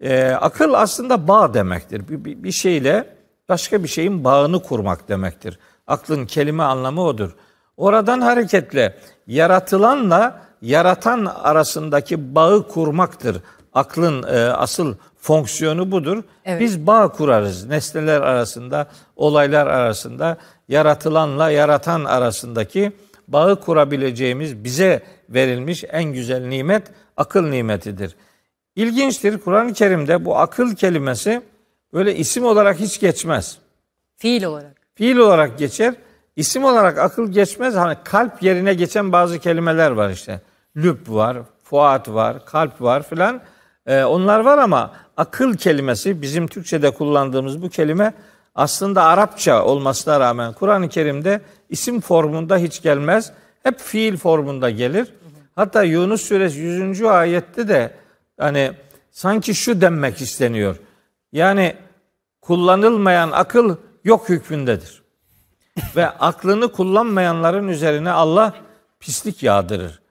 Ee, akıl aslında bağ demektir. Bir, bir, bir şeyle başka bir şeyin bağını kurmak demektir. Aklın kelime anlamı odur. Oradan hareketle yaratılanla yaratan arasındaki bağı kurmaktır. Aklın e, asıl fonksiyonu budur. Evet. Biz bağ kurarız nesneler arasında, olaylar arasında, yaratılanla yaratan arasındaki bağı kurabileceğimiz bize verilmiş en güzel nimet akıl nimetidir. İlginçtir Kur'an-ı Kerim'de bu akıl kelimesi böyle isim olarak hiç geçmez. Fiil olarak fiil olarak geçer. İsim olarak akıl geçmez. Hani kalp yerine geçen bazı kelimeler var işte. Lüb var, fuat var, kalp var filan. Ee, onlar var ama akıl kelimesi bizim Türkçe'de kullandığımız bu kelime aslında Arapça olmasına rağmen Kur'an-ı Kerim'de isim formunda hiç gelmez. Hep fiil formunda gelir. Hatta Yunus suresi 100. ayette de hani sanki şu denmek isteniyor. Yani kullanılmayan akıl yok hükmündedir. Ve aklını kullanmayanların üzerine Allah pislik yağdırır.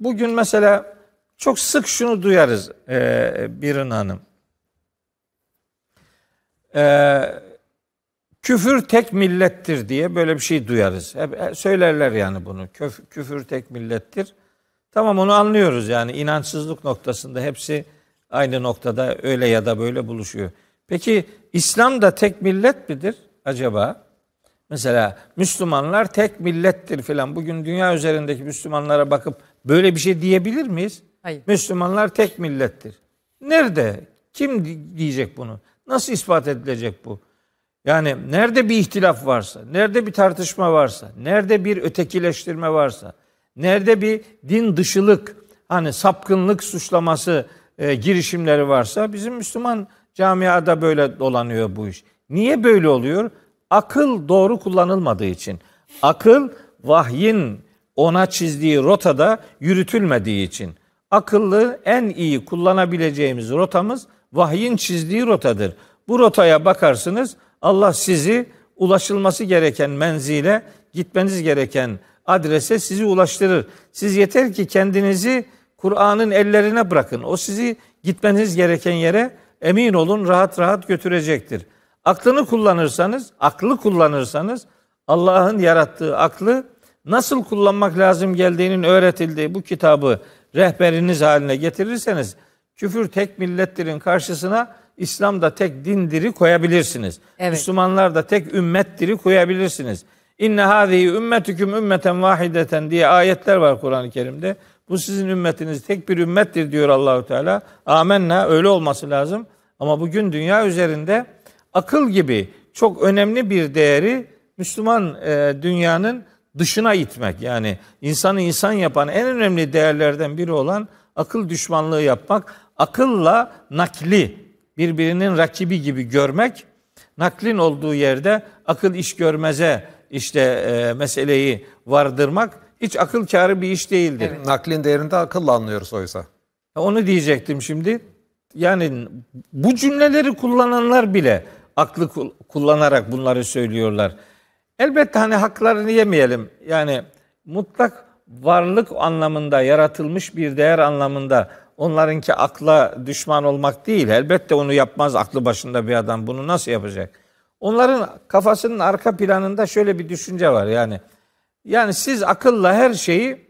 Bugün mesela çok sık şunu duyarız e, Birin Hanım. E, küfür tek millettir diye böyle bir şey duyarız. Hep e, söylerler yani bunu. Köf, küfür tek millettir. Tamam onu anlıyoruz yani inançsızlık noktasında hepsi aynı noktada öyle ya da böyle buluşuyor. Peki İslam da tek millet midir acaba? Mesela Müslümanlar tek millettir filan. Bugün dünya üzerindeki Müslümanlara bakıp böyle bir şey diyebilir miyiz? Hayır. Müslümanlar tek millettir. Nerede? Kim diyecek bunu? Nasıl ispat edilecek bu? Yani nerede bir ihtilaf varsa, nerede bir tartışma varsa, nerede bir ötekileştirme varsa, nerede bir din dışılık, hani sapkınlık suçlaması e, girişimleri varsa bizim Müslüman Camiada böyle dolanıyor bu iş. Niye böyle oluyor? Akıl doğru kullanılmadığı için. Akıl vahyin ona çizdiği rotada yürütülmediği için. Akıllı en iyi kullanabileceğimiz rotamız vahyin çizdiği rotadır. Bu rotaya bakarsınız Allah sizi ulaşılması gereken menzile, gitmeniz gereken adrese sizi ulaştırır. Siz yeter ki kendinizi Kur'an'ın ellerine bırakın. O sizi gitmeniz gereken yere emin olun rahat rahat götürecektir. Aklını kullanırsanız, aklı kullanırsanız Allah'ın yarattığı aklı nasıl kullanmak lazım geldiğinin öğretildiği bu kitabı rehberiniz haline getirirseniz küfür tek millettirin karşısına İslam da tek dindiri koyabilirsiniz. Evet. Müslümanlar da tek ümmettir'i koyabilirsiniz. İnne hâzihi ümmetüküm ümmeten vahideten diye ayetler var Kur'an-ı Kerim'de. Bu sizin ümmetiniz tek bir ümmettir diyor Allahu Teala. Amenna öyle olması lazım. Ama bugün dünya üzerinde akıl gibi çok önemli bir değeri Müslüman e, dünyanın dışına itmek. Yani insanı insan yapan en önemli değerlerden biri olan akıl düşmanlığı yapmak, akılla nakli birbirinin rakibi gibi görmek, naklin olduğu yerde akıl iş görmeze işte e, meseleyi vardırmak hiç akıl kârı bir iş değildir. Evet. Naklin değerini de akılla anlıyoruz oysa. Onu diyecektim şimdi yani bu cümleleri kullananlar bile aklı kullanarak bunları söylüyorlar. Elbette hani haklarını yemeyelim. Yani mutlak varlık anlamında yaratılmış bir değer anlamında onlarınki akla düşman olmak değil. Elbette onu yapmaz aklı başında bir adam. Bunu nasıl yapacak? Onların kafasının arka planında şöyle bir düşünce var yani. Yani siz akılla her şeyi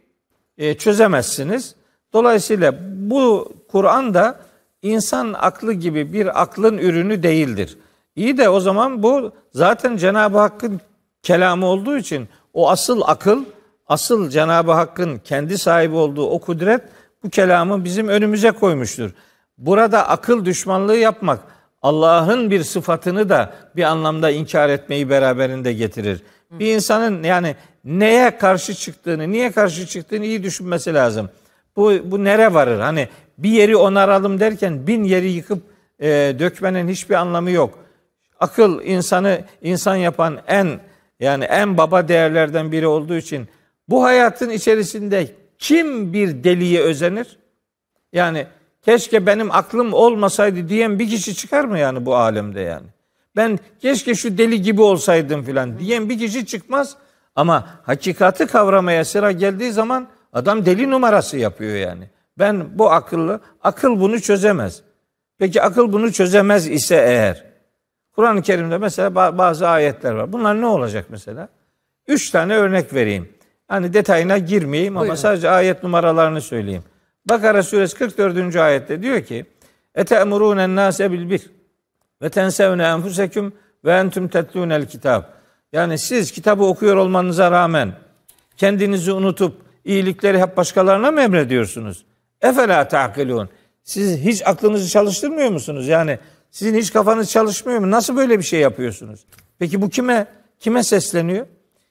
e, çözemezsiniz. Dolayısıyla bu Kur'an da insan aklı gibi bir aklın ürünü değildir. İyi de o zaman bu zaten Cenab-ı Hakk'ın kelamı olduğu için o asıl akıl, asıl Cenab-ı Hakk'ın kendi sahibi olduğu o kudret bu kelamı bizim önümüze koymuştur. Burada akıl düşmanlığı yapmak Allah'ın bir sıfatını da bir anlamda inkar etmeyi beraberinde getirir. Bir insanın yani neye karşı çıktığını, niye karşı çıktığını iyi düşünmesi lazım. Bu bu nere varır? Hani bir yeri onaralım derken bin yeri yıkıp e, dökmenin hiçbir anlamı yok. Akıl insanı insan yapan en yani en baba değerlerden biri olduğu için bu hayatın içerisinde kim bir deliye özenir? Yani keşke benim aklım olmasaydı diyen bir kişi çıkar mı yani bu alemde yani? Ben keşke şu deli gibi olsaydım filan diyen bir kişi çıkmaz ama hakikati kavramaya sıra geldiği zaman adam deli numarası yapıyor yani. Ben bu akıllı, akıl bunu çözemez. Peki akıl bunu çözemez ise eğer, Kur'an-ı Kerim'de mesela bazı ayetler var. Bunlar ne olacak mesela? Üç tane örnek vereyim. Hani detayına girmeyeyim ama Buyurun. sadece ayet numaralarını söyleyeyim. Bakara suresi 44. ayette diyor ki: "Ete'murûnen nâse bil bir ve tensevne enfuseküm ve entüm tetlûnel kitab." Yani siz kitabı okuyor olmanıza rağmen kendinizi unutup iyilikleri hep başkalarına mı emrediyorsunuz? Efela ta'kilun. Siz hiç aklınızı çalıştırmıyor musunuz? Yani sizin hiç kafanız çalışmıyor mu? Nasıl böyle bir şey yapıyorsunuz? Peki bu kime kime sesleniyor?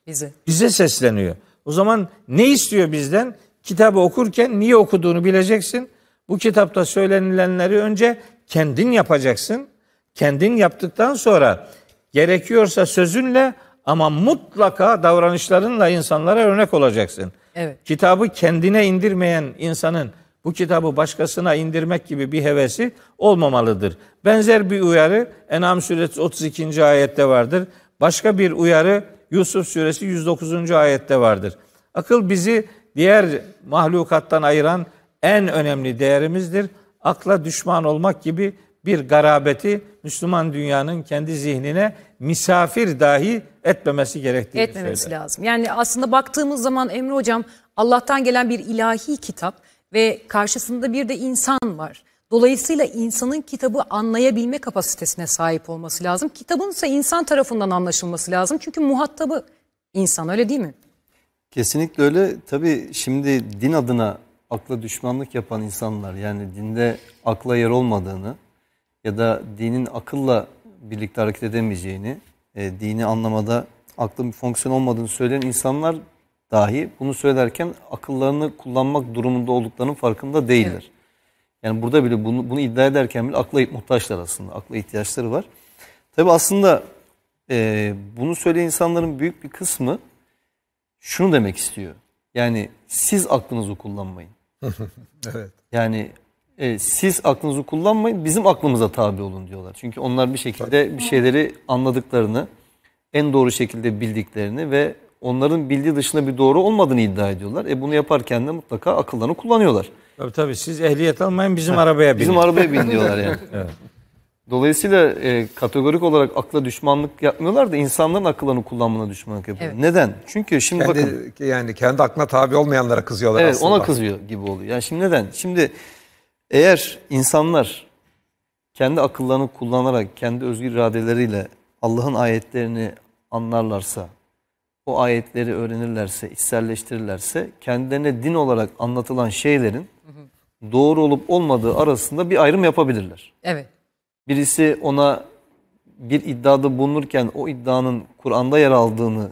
Bize. Bize sesleniyor. O zaman ne istiyor bizden? Kitabı okurken niye okuduğunu bileceksin. Bu kitapta söylenilenleri önce kendin yapacaksın. Kendin yaptıktan sonra gerekiyorsa sözünle ama mutlaka davranışlarınla insanlara örnek olacaksın. Evet. Kitabı kendine indirmeyen insanın bu kitabı başkasına indirmek gibi bir hevesi olmamalıdır. Benzer bir uyarı Enam suresi 32. ayette vardır. Başka bir uyarı Yusuf suresi 109. ayette vardır. Akıl bizi diğer mahlukattan ayıran en önemli değerimizdir. Akla düşman olmak gibi bir garabeti Müslüman dünyanın kendi zihnine misafir dahi etmemesi gerektiğini Etmemesi söyler. lazım. Yani aslında baktığımız zaman Emre Hocam Allah'tan gelen bir ilahi kitap ve karşısında bir de insan var. Dolayısıyla insanın kitabı anlayabilme kapasitesine sahip olması lazım. Kitabın ise insan tarafından anlaşılması lazım. Çünkü muhatabı insan öyle değil mi? Kesinlikle öyle. Tabii şimdi din adına akla düşmanlık yapan insanlar yani dinde akla yer olmadığını ya da dinin akılla birlikte hareket edemeyeceğini, e, dini anlamada aklın bir fonksiyon olmadığını söyleyen insanlar dahi bunu söylerken akıllarını kullanmak durumunda olduklarının farkında değiller. Evet. Yani burada bile bunu, bunu iddia ederken bile akla muhtaçlar aslında. Akla ihtiyaçları var. Tabi aslında e, bunu söyleyen insanların büyük bir kısmı şunu demek istiyor. Yani siz aklınızı kullanmayın. evet. Yani e, siz aklınızı kullanmayın, bizim aklımıza tabi olun diyorlar. Çünkü onlar bir şekilde bir şeyleri anladıklarını, en doğru şekilde bildiklerini ve onların bildiği dışında bir doğru olmadığını iddia ediyorlar. E bunu yaparken de mutlaka akıllarını kullanıyorlar. Tabii tabii siz ehliyet almayın bizim arabaya binin. Bizim arabaya bin diyorlar yani. evet. Dolayısıyla e, kategorik olarak akla düşmanlık yapmıyorlar da insanların akıllarını kullanmına düşmanlık yapıyor. Evet. Neden? Çünkü şimdi kendi, bakın. Yani kendi aklına tabi olmayanlara kızıyorlar evet, aslında. ona kızıyor gibi oluyor. Yani şimdi neden? Şimdi eğer insanlar kendi akıllarını kullanarak, kendi özgür iradeleriyle Allah'ın ayetlerini anlarlarsa, o ayetleri öğrenirlerse, içselleştirirlerse kendilerine din olarak anlatılan şeylerin doğru olup olmadığı arasında bir ayrım yapabilirler. Evet. Birisi ona bir iddiada bulunurken o iddianın Kur'an'da yer aldığını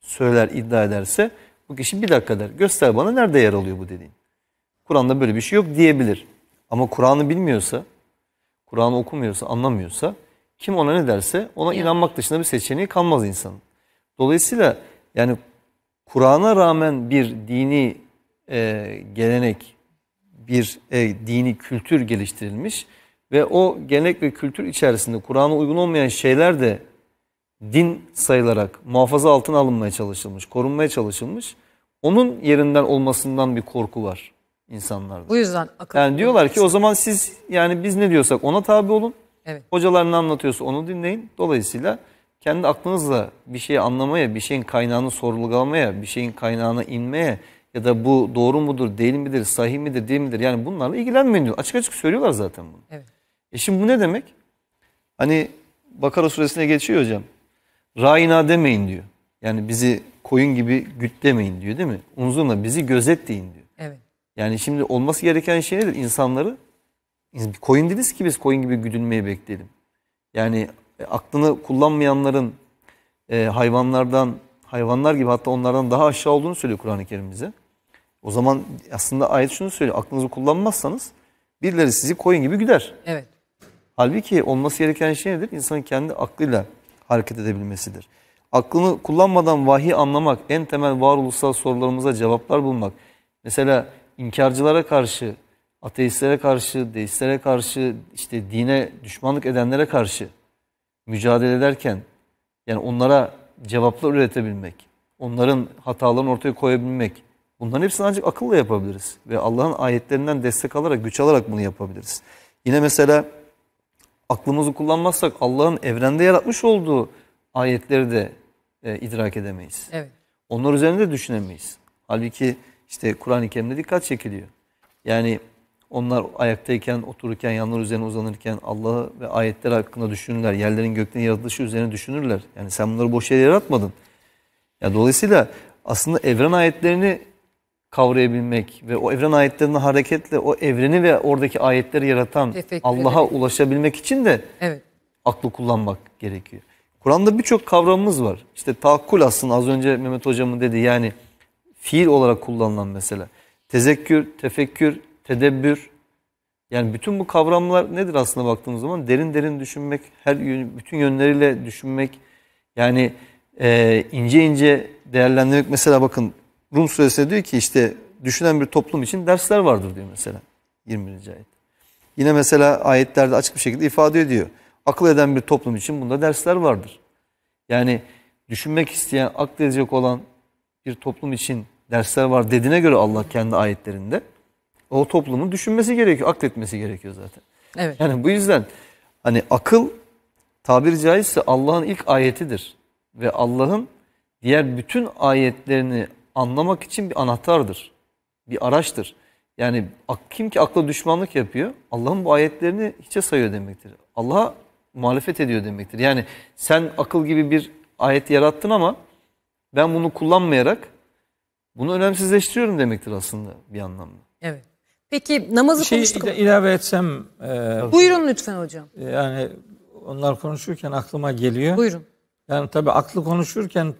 söyler, iddia ederse bu kişi bir dakika der. Göster bana nerede yer alıyor bu dediğin. Kur'an'da böyle bir şey yok diyebilir. Ama Kur'an'ı bilmiyorsa, Kur'an'ı okumuyorsa, anlamıyorsa kim ona ne derse ona inanmak dışında bir seçeneği kalmaz insanın. Dolayısıyla yani Kur'an'a rağmen bir dini e, gelenek, bir e, dini kültür geliştirilmiş ve o gelenek ve kültür içerisinde Kur'an'a uygun olmayan şeyler de din sayılarak muhafaza altına alınmaya çalışılmış, korunmaya çalışılmış. Onun yerinden olmasından bir korku var insanlarda. Bu yüzden akıl. Yani diyorlar ki o zaman siz yani biz ne diyorsak ona tabi olun. Evet. Hocalar ne anlatıyorsa onu dinleyin. Dolayısıyla kendi aklınızla bir şeyi anlamaya, bir şeyin kaynağını sorgulamaya, bir şeyin kaynağına inmeye ya da bu doğru mudur, değil midir, sahih midir, değil midir? Yani bunlarla ilgilenmeyin diyor. Açık açık söylüyorlar zaten bunu. Evet. E şimdi bu ne demek? Hani Bakara suresine geçiyor hocam. Raina demeyin diyor. Yani bizi koyun gibi güt demeyin diyor değil mi? Unzurna bizi gözet gözetleyin diyor. Evet. Yani şimdi olması gereken şey nedir? İnsanları koyun değiliz ki biz koyun gibi güdülmeyi bekleyelim. Yani e, aklını kullanmayanların e, hayvanlardan, hayvanlar gibi hatta onlardan daha aşağı olduğunu söylüyor Kur'an-ı Kerim bize. O zaman aslında ayet şunu söylüyor. Aklınızı kullanmazsanız birileri sizi koyun gibi güder. Evet. Halbuki olması gereken şey nedir? İnsanın kendi aklıyla hareket edebilmesidir. Aklını kullanmadan vahiy anlamak, en temel varoluşsal sorularımıza cevaplar bulmak. Mesela inkarcılara karşı, ateistlere karşı, deistlere karşı, işte dine düşmanlık edenlere karşı mücadele ederken yani onlara cevaplar üretebilmek, onların hatalarını ortaya koyabilmek bunların hepsini ancak akılla yapabiliriz. Ve Allah'ın ayetlerinden destek alarak, güç alarak bunu yapabiliriz. Yine mesela aklımızı kullanmazsak Allah'ın evrende yaratmış olduğu ayetleri de e, idrak edemeyiz. Evet. Onlar üzerinde düşünemeyiz. Halbuki işte Kur'an-ı Kerim'de dikkat çekiliyor. Yani onlar ayaktayken, otururken, yanlar üzerine uzanırken Allah'ı ve ayetler hakkında düşünürler. Yerlerin göklerin yaratılışı üzerine düşünürler. Yani sen bunları boş yere yaratmadın. Yani dolayısıyla aslında evren ayetlerini kavrayabilmek ve o evren ayetlerine hareketle o evreni ve oradaki ayetleri yaratan Allah'a ulaşabilmek için de evet. aklı kullanmak gerekiyor. Kur'an'da birçok kavramımız var. İşte tahakkul aslında az önce Mehmet hocamın dedi yani fiil olarak kullanılan mesela. Tezekkür, tefekkür, tedebbür. Yani bütün bu kavramlar nedir aslında baktığımız zaman? Derin derin düşünmek, her bütün yönleriyle düşünmek. Yani e, ince ince değerlendirmek. Mesela bakın Rum suresinde diyor ki işte düşünen bir toplum için dersler vardır diyor mesela 20. ayet. Yine mesela ayetlerde açık bir şekilde ifade ediyor. Akıl eden bir toplum için bunda dersler vardır. Yani düşünmek isteyen, akledecek olan bir toplum için dersler var dediğine göre Allah kendi ayetlerinde o toplumun düşünmesi gerekiyor, akletmesi gerekiyor zaten. Evet. Yani bu yüzden hani akıl tabiri caizse Allah'ın ilk ayetidir ve Allah'ın diğer bütün ayetlerini anlamak için bir anahtardır. Bir araçtır. Yani kim ki akla düşmanlık yapıyor Allah'ın bu ayetlerini hiçe sayıyor demektir. Allah'a muhalefet ediyor demektir. Yani sen akıl gibi bir ayet yarattın ama ben bunu kullanmayarak bunu önemsizleştiriyorum demektir aslında bir anlamda. Evet. Peki namazı şey, konuştuk. Şey ilave etsem. E, Buyurun lütfen hocam. E, yani onlar konuşurken aklıma geliyor. Buyurun. Yani tabii aklı konuşurken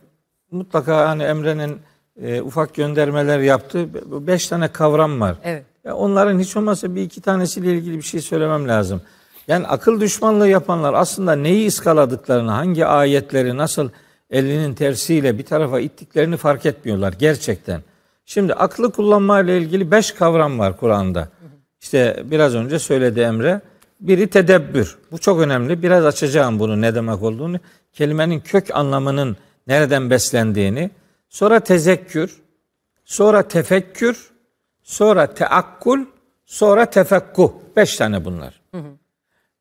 mutlaka hani Emre'nin e, ufak göndermeler yaptı. Beş tane kavram var. Evet. Ya e, onların hiç olmazsa bir iki tanesiyle ilgili bir şey söylemem lazım. Yani akıl düşmanlığı yapanlar aslında neyi iskaladıklarını, hangi ayetleri nasıl elinin tersiyle bir tarafa ittiklerini fark etmiyorlar gerçekten. Şimdi aklı kullanma ile ilgili beş kavram var Kur'an'da. İşte biraz önce söyledi Emre. Biri tedebbür. Bu çok önemli. Biraz açacağım bunu ne demek olduğunu. Kelimenin kök anlamının nereden beslendiğini. Sonra tezekkür. Sonra tefekkür. Sonra teakkul. Sonra tefekkuh. Beş tane bunlar. Hı hı.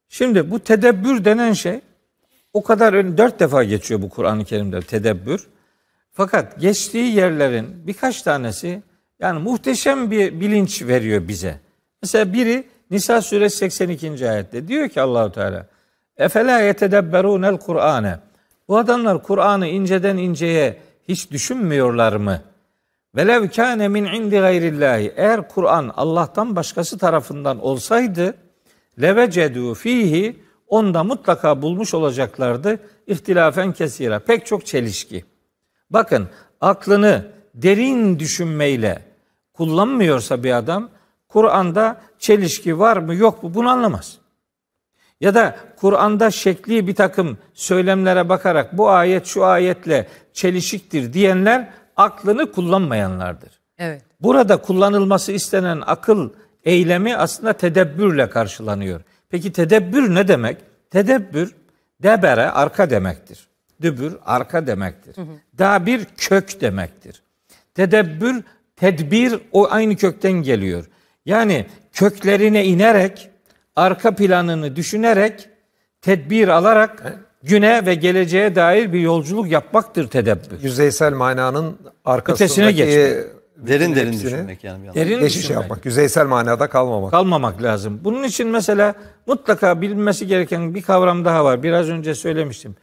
Şimdi bu tedebbür denen şey o kadar dört defa geçiyor bu Kur'an-ı Kerim'de tedebbür. Fakat geçtiği yerlerin birkaç tanesi yani muhteşem bir bilinç veriyor bize. Mesela biri Nisa suresi 82. ayette diyor ki Allahu Teala Efela yetedebberunel Kur'ane. Bu adamlar Kur'an'ı inceden inceye hiç düşünmüyorlar mı? Velev kâne min indi gayrillahi. Eğer Kur'an Allah'tan başkası tarafından olsaydı levecedu fihi onda mutlaka bulmuş olacaklardı ihtilafen kesira. Pek çok çelişki. Bakın aklını derin düşünmeyle kullanmıyorsa bir adam Kur'an'da çelişki var mı yok mu bunu anlamaz. Ya da Kur'an'da şekli bir takım söylemlere bakarak bu ayet şu ayetle çelişiktir diyenler aklını kullanmayanlardır. Evet. Burada kullanılması istenen akıl eylemi aslında tedebbürle karşılanıyor. Peki tedebbür ne demek? Tedebbür debere arka demektir. Dübür arka demektir. Hı hı. Dabir kök demektir. Tedebbür, tedbir o aynı kökten geliyor. Yani köklerine inerek, arka planını düşünerek, tedbir alarak güne ve geleceğe dair bir yolculuk yapmaktır tedebbür. Yüzeysel mananın arkasındaki geçmek. Derin derin düşünmek yani. Bir derin geçiş düşünmek. yapmak, yüzeysel manada kalmamak. Kalmamak lazım. Bunun için mesela mutlaka bilinmesi gereken bir kavram daha var. Biraz önce söylemiştim.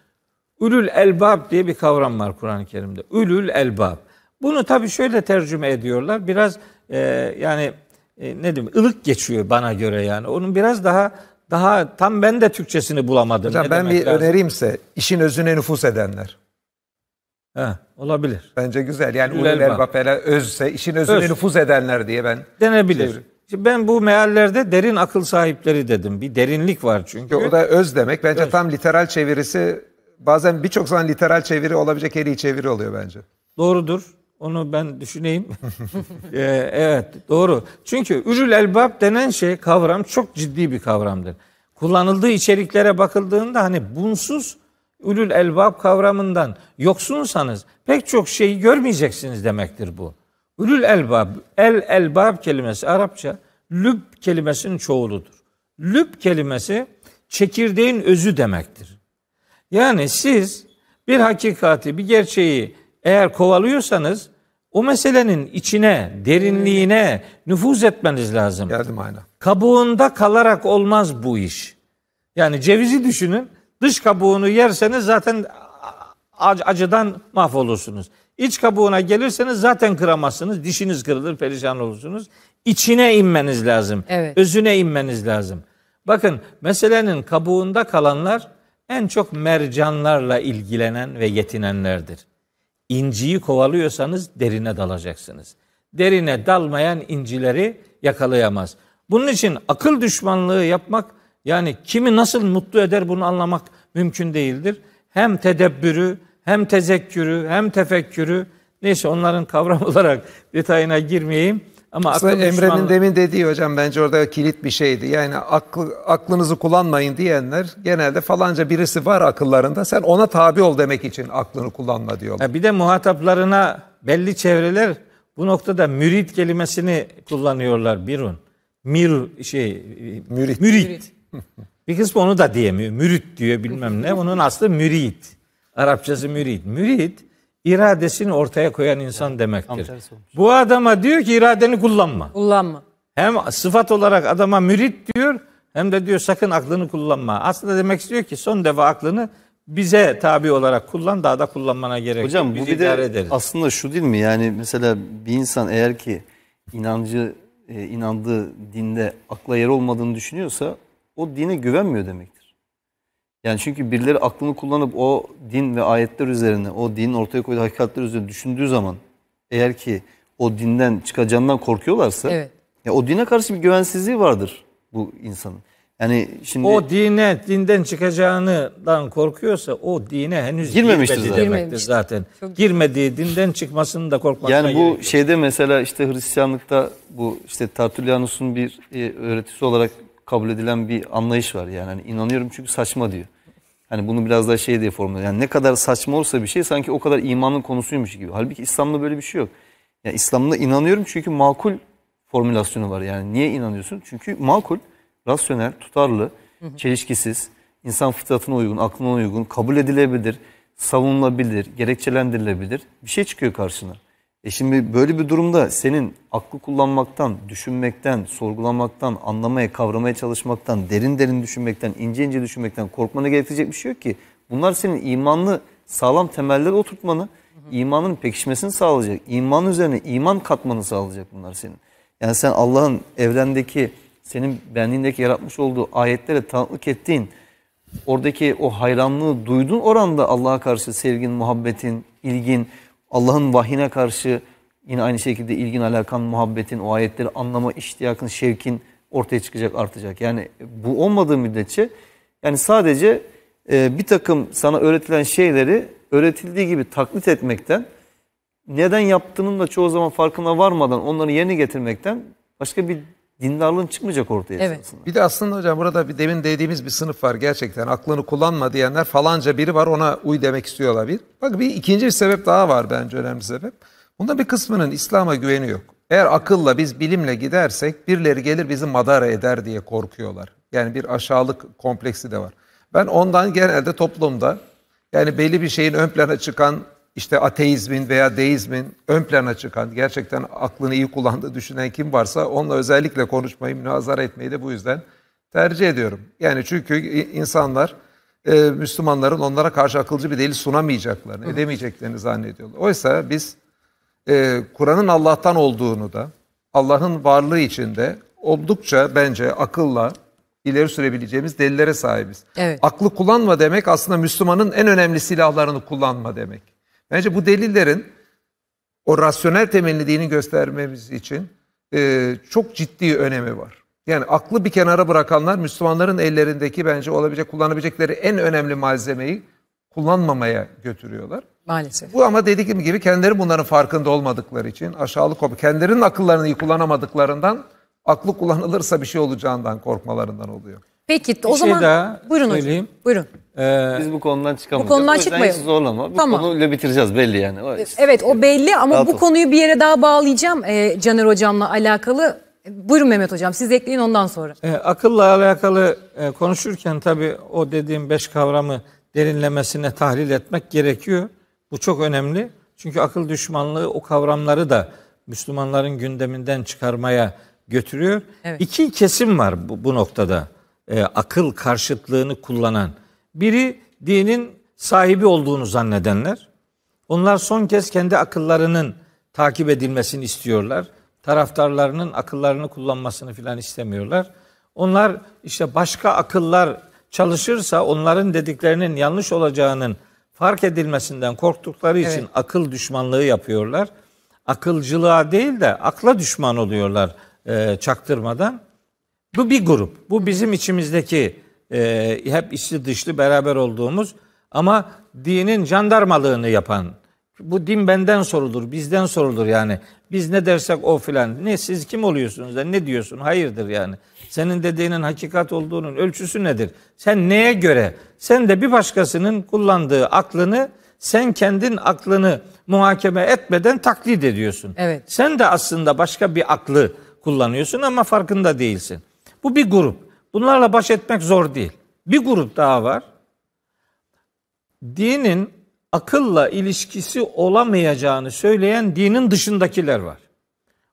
Ülül elbab diye bir kavram var Kur'an-ı Kerim'de. Ülül elbab. Bunu tabii şöyle tercüme ediyorlar. Biraz e, yani e, ne diyeyim ılık geçiyor bana göre yani. Onun biraz daha daha tam ben de Türkçesini bulamadım. Hocam ne ben bir lazım? önerimse işin özüne nüfus edenler. Ha olabilir. Bence güzel. Yani Ülül elbab özse işin özüne Öz. nüfus edenler diye ben denebilir. Çeviriyorum. Şimdi ben bu meallerde derin akıl sahipleri dedim. Bir derinlik var çünkü. O da öz demek. Bence öz. tam literal çevirisi bazen birçok zaman literal çeviri olabilecek her iyi çeviri oluyor bence. Doğrudur. Onu ben düşüneyim. Ee, evet doğru. Çünkü ürül elbab denen şey kavram çok ciddi bir kavramdır. Kullanıldığı içeriklere bakıldığında hani bunsuz ülül elbab kavramından yoksunsanız pek çok şeyi görmeyeceksiniz demektir bu. Ülül elbab, el elbab kelimesi Arapça lüb kelimesinin çoğuludur. Lüb kelimesi çekirdeğin özü demektir. Yani siz bir hakikati, bir gerçeği eğer kovalıyorsanız o meselenin içine, derinliğine nüfuz etmeniz lazım. Geldim aynen. Kabuğunda kalarak olmaz bu iş. Yani cevizi düşünün. Dış kabuğunu yerseniz zaten acıdan mahvolursunuz. İç kabuğuna gelirseniz zaten kıramazsınız. Dişiniz kırılır, perişan olursunuz. İçine inmeniz lazım. Evet. Özüne inmeniz lazım. Bakın meselenin kabuğunda kalanlar en çok mercanlarla ilgilenen ve yetinenlerdir. İnciyi kovalıyorsanız derine dalacaksınız. Derine dalmayan incileri yakalayamaz. Bunun için akıl düşmanlığı yapmak yani kimi nasıl mutlu eder bunu anlamak mümkün değildir. Hem tedebbürü, hem tezekkürü, hem tefekkürü neyse onların kavram olarak detayına girmeyeyim ama Aslında Emre'nin demin dediği hocam bence orada kilit bir şeydi. Yani aklı, aklınızı kullanmayın diyenler genelde falanca birisi var akıllarında. Sen ona tabi ol demek için aklını kullanma diyorlar. bir de muhataplarına belli çevreler bu noktada mürit kelimesini kullanıyorlar Birun. Mir şey mürit. mürit. bir kısmı onu da diyemiyor. Mürit diyor bilmem ne. Onun aslı mürit. Arapçası mürit. Mürit iradesini ortaya koyan insan yani, demektir. Bu adama diyor ki iradeni kullanma. Kullanma. Hem sıfat olarak adama mürit diyor hem de diyor sakın aklını kullanma. Aslında demek istiyor ki son defa aklını bize tabi olarak kullan daha da kullanmana gerek Hocam, yok. Hocam bu bir de ederiz. aslında şu değil mi? Yani mesela bir insan eğer ki inancı e, inandığı dinde akla yer olmadığını düşünüyorsa o dine güvenmiyor demek. Yani çünkü birileri aklını kullanıp o din ve ayetler üzerine, o dinin ortaya koyduğu hakikatler üzerine düşündüğü zaman eğer ki o dinden çıkacağından korkuyorlarsa evet. ya o dine karşı bir güvensizliği vardır bu insanın. Yani şimdi o dine dinden çıkacağından korkuyorsa o dine henüz girmemiştir girmedi zaten. Girmemiştir zaten. Çok Girmediği dinden çıkmasının da korkmasına Yani bu gerekiyor. şeyde mesela işte Hristiyanlıkta bu işte Tertullianus'un bir e, öğretisi olarak kabul edilen bir anlayış var yani. Hani inanıyorum çünkü saçma diyor. Hani bunu biraz daha şey diye formüle. Yani ne kadar saçma olsa bir şey sanki o kadar imanın konusuymuş gibi. Halbuki İslam'da böyle bir şey yok. Yani İslam'da inanıyorum çünkü makul formülasyonu var. Yani niye inanıyorsun? Çünkü makul, rasyonel, tutarlı, çelişkisiz, insan fıtratına uygun, aklına uygun, kabul edilebilir, savunulabilir, gerekçelendirilebilir bir şey çıkıyor karşına. E şimdi böyle bir durumda senin aklı kullanmaktan, düşünmekten, sorgulamaktan, anlamaya, kavramaya çalışmaktan, derin derin düşünmekten, ince ince düşünmekten korkmana gerektirecek bir şey yok ki. Bunlar senin imanlı sağlam temeller oturtmanı, imanın pekişmesini sağlayacak. İman üzerine iman katmanı sağlayacak bunlar senin. Yani sen Allah'ın evrendeki, senin benliğindeki yaratmış olduğu ayetlere tanıklık ettiğin, oradaki o hayranlığı duyduğun oranda Allah'a karşı sevgin, muhabbetin, ilgin, Allah'ın vahine karşı yine aynı şekilde ilgin, alakan, muhabbetin, o ayetleri anlama iştiyakın, şevkin ortaya çıkacak, artacak. Yani bu olmadığı müddetçe yani sadece e, bir takım sana öğretilen şeyleri öğretildiği gibi taklit etmekten, neden yaptığının da çoğu zaman farkına varmadan onları yerine getirmekten başka bir dindarlığın çıkmayacak ortaya evet. esasında. Bir de aslında hocam burada bir demin dediğimiz bir sınıf var gerçekten. Aklını kullanma diyenler falanca biri var ona uy demek istiyor olabilir. Bak bir ikinci bir sebep daha var bence önemli sebep. Bunda bir kısmının İslam'a güveni yok. Eğer akılla biz bilimle gidersek birileri gelir bizi madara eder diye korkuyorlar. Yani bir aşağılık kompleksi de var. Ben ondan genelde toplumda yani belli bir şeyin ön plana çıkan işte ateizmin veya deizmin ön plana çıkan, gerçekten aklını iyi kullandığı düşünen kim varsa onunla özellikle konuşmayı, münazara etmeyi de bu yüzden tercih ediyorum. Yani çünkü insanlar e, Müslümanların onlara karşı akılcı bir delil sunamayacaklarını, Hı. edemeyeceklerini zannediyorlar. Oysa biz e, Kur'an'ın Allah'tan olduğunu da, Allah'ın varlığı içinde oldukça bence akılla ileri sürebileceğimiz delillere sahibiz. Evet. Aklı kullanma demek aslında Müslümanın en önemli silahlarını kullanma demek. Bence bu delillerin o rasyonel temelini göstermemiz için e, çok ciddi önemi var. Yani aklı bir kenara bırakanlar Müslümanların ellerindeki bence olabilecek kullanabilecekleri en önemli malzemeyi kullanmamaya götürüyorlar. Maalesef. Bu ama dediğim gibi kendileri bunların farkında olmadıkları için aşağılık olup kendilerinin akıllarını iyi kullanamadıklarından aklı kullanılırsa bir şey olacağından korkmalarından oluyor. Peki o bir şey zaman şey daha buyurun söyleyeyim. hocam. Buyurun. Ee, Biz bu konudan çıkamayız. Bu konudan o çıkmayalım. zorlama. Bu tamam. konuyla bitireceğiz belli yani. O işte. Evet o belli ama Rahat bu olsun. konuyu bir yere daha bağlayacağım e, Caner Hocam'la alakalı. Buyurun Mehmet Hocam siz ekleyin ondan sonra. E, akılla alakalı e, konuşurken tabii o dediğim beş kavramı derinlemesine tahlil etmek gerekiyor. Bu çok önemli. Çünkü akıl düşmanlığı o kavramları da Müslümanların gündeminden çıkarmaya götürüyor. Evet. İki kesim var bu, bu noktada. E, akıl karşıtlığını kullanan. Biri dinin sahibi olduğunu zannedenler. Onlar son kez kendi akıllarının takip edilmesini istiyorlar. Taraftarlarının akıllarını kullanmasını filan istemiyorlar. Onlar işte başka akıllar çalışırsa onların dediklerinin yanlış olacağının fark edilmesinden korktukları için evet. akıl düşmanlığı yapıyorlar. Akılcılığa değil de akla düşman oluyorlar e, çaktırmadan. Bu bir grup. Bu bizim içimizdeki e, hep içli dışlı beraber olduğumuz ama dinin jandarmalığını yapan bu din benden sorulur, bizden sorulur yani. Biz ne dersek o filan. Ne siz kim oluyorsunuz da ne diyorsun? Hayırdır yani. Senin dediğinin hakikat olduğunun ölçüsü nedir? Sen neye göre? Sen de bir başkasının kullandığı aklını sen kendin aklını muhakeme etmeden taklit ediyorsun. Evet. Sen de aslında başka bir aklı kullanıyorsun ama farkında değilsin. Bu bir grup. Bunlarla baş etmek zor değil. Bir grup daha var. Dinin akılla ilişkisi olamayacağını söyleyen dinin dışındakiler var.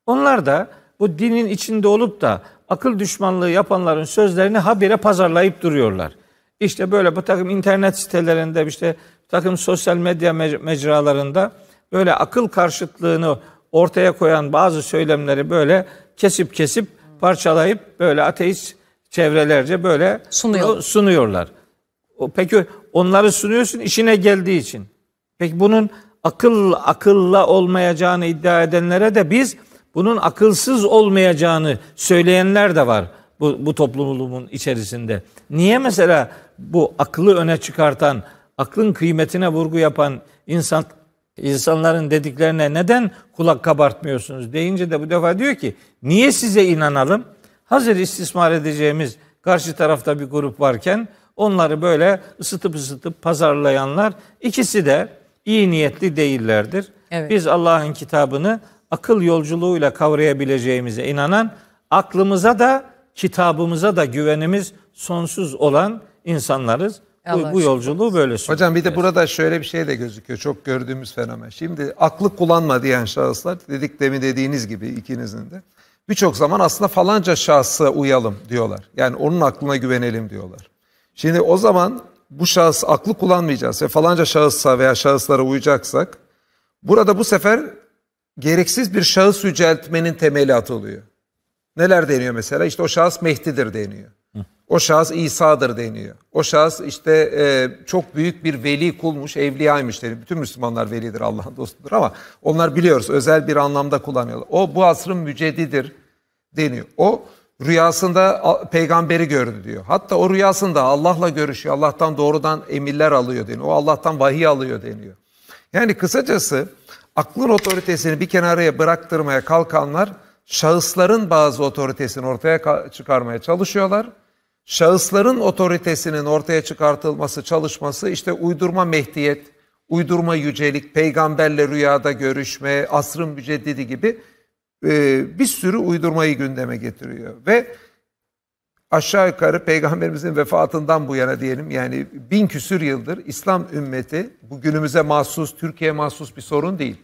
Onlar da bu dinin içinde olup da akıl düşmanlığı yapanların sözlerini habire pazarlayıp duruyorlar. İşte böyle bu takım internet sitelerinde işte bu takım sosyal medya mecralarında böyle akıl karşıtlığını ortaya koyan bazı söylemleri böyle kesip kesip parçalayıp böyle ateist çevrelerce böyle Sunuyor. sunuyorlar. Peki onları sunuyorsun işine geldiği için. Peki bunun akıl akılla olmayacağını iddia edenlere de biz bunun akılsız olmayacağını söyleyenler de var bu, bu toplumun içerisinde. Niye mesela bu aklı öne çıkartan, aklın kıymetine vurgu yapan insan insanların dediklerine neden kulak kabartmıyorsunuz deyince de bu defa diyor ki niye size inanalım? hazır istismar edeceğimiz karşı tarafta bir grup varken onları böyle ısıtıp ısıtıp pazarlayanlar ikisi de iyi niyetli değillerdir. Evet. Biz Allah'ın kitabını akıl yolculuğuyla kavrayabileceğimize inanan, aklımıza da kitabımıza da güvenimiz sonsuz olan insanlarız. bu, bu yolculuğu böyle sunuyor. Hocam bir de burada şöyle bir şey de gözüküyor. Çok gördüğümüz fenomen. Şimdi aklı kullanma diyen şahıslar dedik demi dediğiniz gibi ikinizin de birçok zaman aslında falanca şahsa uyalım diyorlar. Yani onun aklına güvenelim diyorlar. Şimdi o zaman bu şahıs aklı kullanmayacağız ve falanca şahıssa veya şahıslara uyacaksak burada bu sefer gereksiz bir şahıs yüceltmenin temeli atılıyor. Neler deniyor mesela? İşte o şahıs Mehdi'dir deniyor. O şahıs İsa'dır deniyor. O şahıs işte e, çok büyük bir veli kulmuş, evliyaymış deniyor. Bütün Müslümanlar velidir, Allah'ın dostudur ama onlar biliyoruz özel bir anlamda kullanıyorlar. O bu asrın mücedidir deniyor. O rüyasında peygamberi gördü diyor. Hatta o rüyasında Allah'la görüşüyor, Allah'tan doğrudan emirler alıyor deniyor. O Allah'tan vahiy alıyor deniyor. Yani kısacası aklın otoritesini bir kenaraya bıraktırmaya kalkanlar şahısların bazı otoritesini ortaya çıkarmaya çalışıyorlar şahısların otoritesinin ortaya çıkartılması çalışması işte uydurma mehdiyet, uydurma yücelik, peygamberle rüyada görüşme, asrın müceddidi gibi e, bir sürü uydurmayı gündeme getiriyor. Ve aşağı yukarı peygamberimizin vefatından bu yana diyelim yani bin küsür yıldır İslam ümmeti bugünümüze mahsus, Türkiye mahsus bir sorun değil.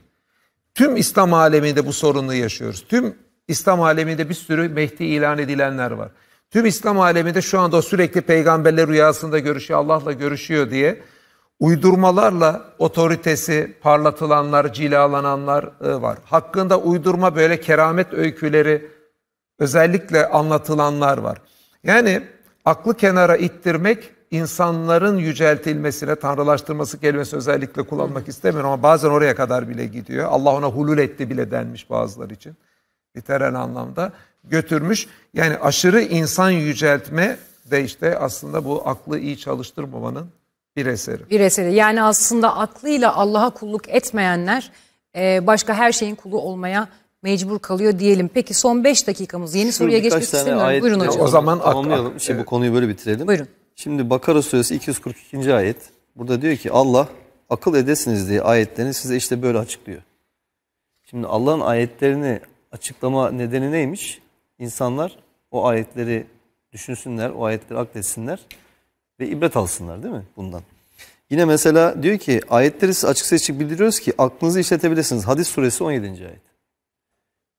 Tüm İslam aleminde bu sorunu yaşıyoruz. Tüm İslam aleminde bir sürü Mehdi ilan edilenler var. Tüm İslam aleminde şu anda sürekli peygamberler rüyasında görüşüyor, Allah'la görüşüyor diye uydurmalarla otoritesi parlatılanlar, cilalananlar e, var. Hakkında uydurma böyle keramet öyküleri özellikle anlatılanlar var. Yani aklı kenara ittirmek insanların yüceltilmesine, tanrılaştırması kelimesi özellikle kullanmak istemiyorum ama bazen oraya kadar bile gidiyor. Allah ona hulul etti bile denmiş bazıları için. Literal anlamda götürmüş. Yani aşırı insan yüceltme de işte aslında bu aklı iyi çalıştırmamanın bir eseri. Bir eseri. Yani aslında aklıyla Allah'a kulluk etmeyenler e, başka her şeyin kulu olmaya mecbur kalıyor diyelim. Peki son 5 dakikamız yeni Şu soruya geçmek istemiyorum. Ayet Buyurun hocam. O zaman tamamlayalım. Şimdi evet. bu konuyu böyle bitirelim. Buyurun. Şimdi Bakara suresi 242. ayet. Burada diyor ki Allah akıl edesiniz diye ayetlerini size işte böyle açıklıyor. Şimdi Allah'ın ayetlerini açıklama nedeni neymiş? insanlar o ayetleri düşünsünler, o ayetleri akletsinler ve ibret alsınlar değil mi bundan? Yine mesela diyor ki ayetleri siz açık seçik bildiriyoruz ki aklınızı işletebilirsiniz. Hadis suresi 17. ayet.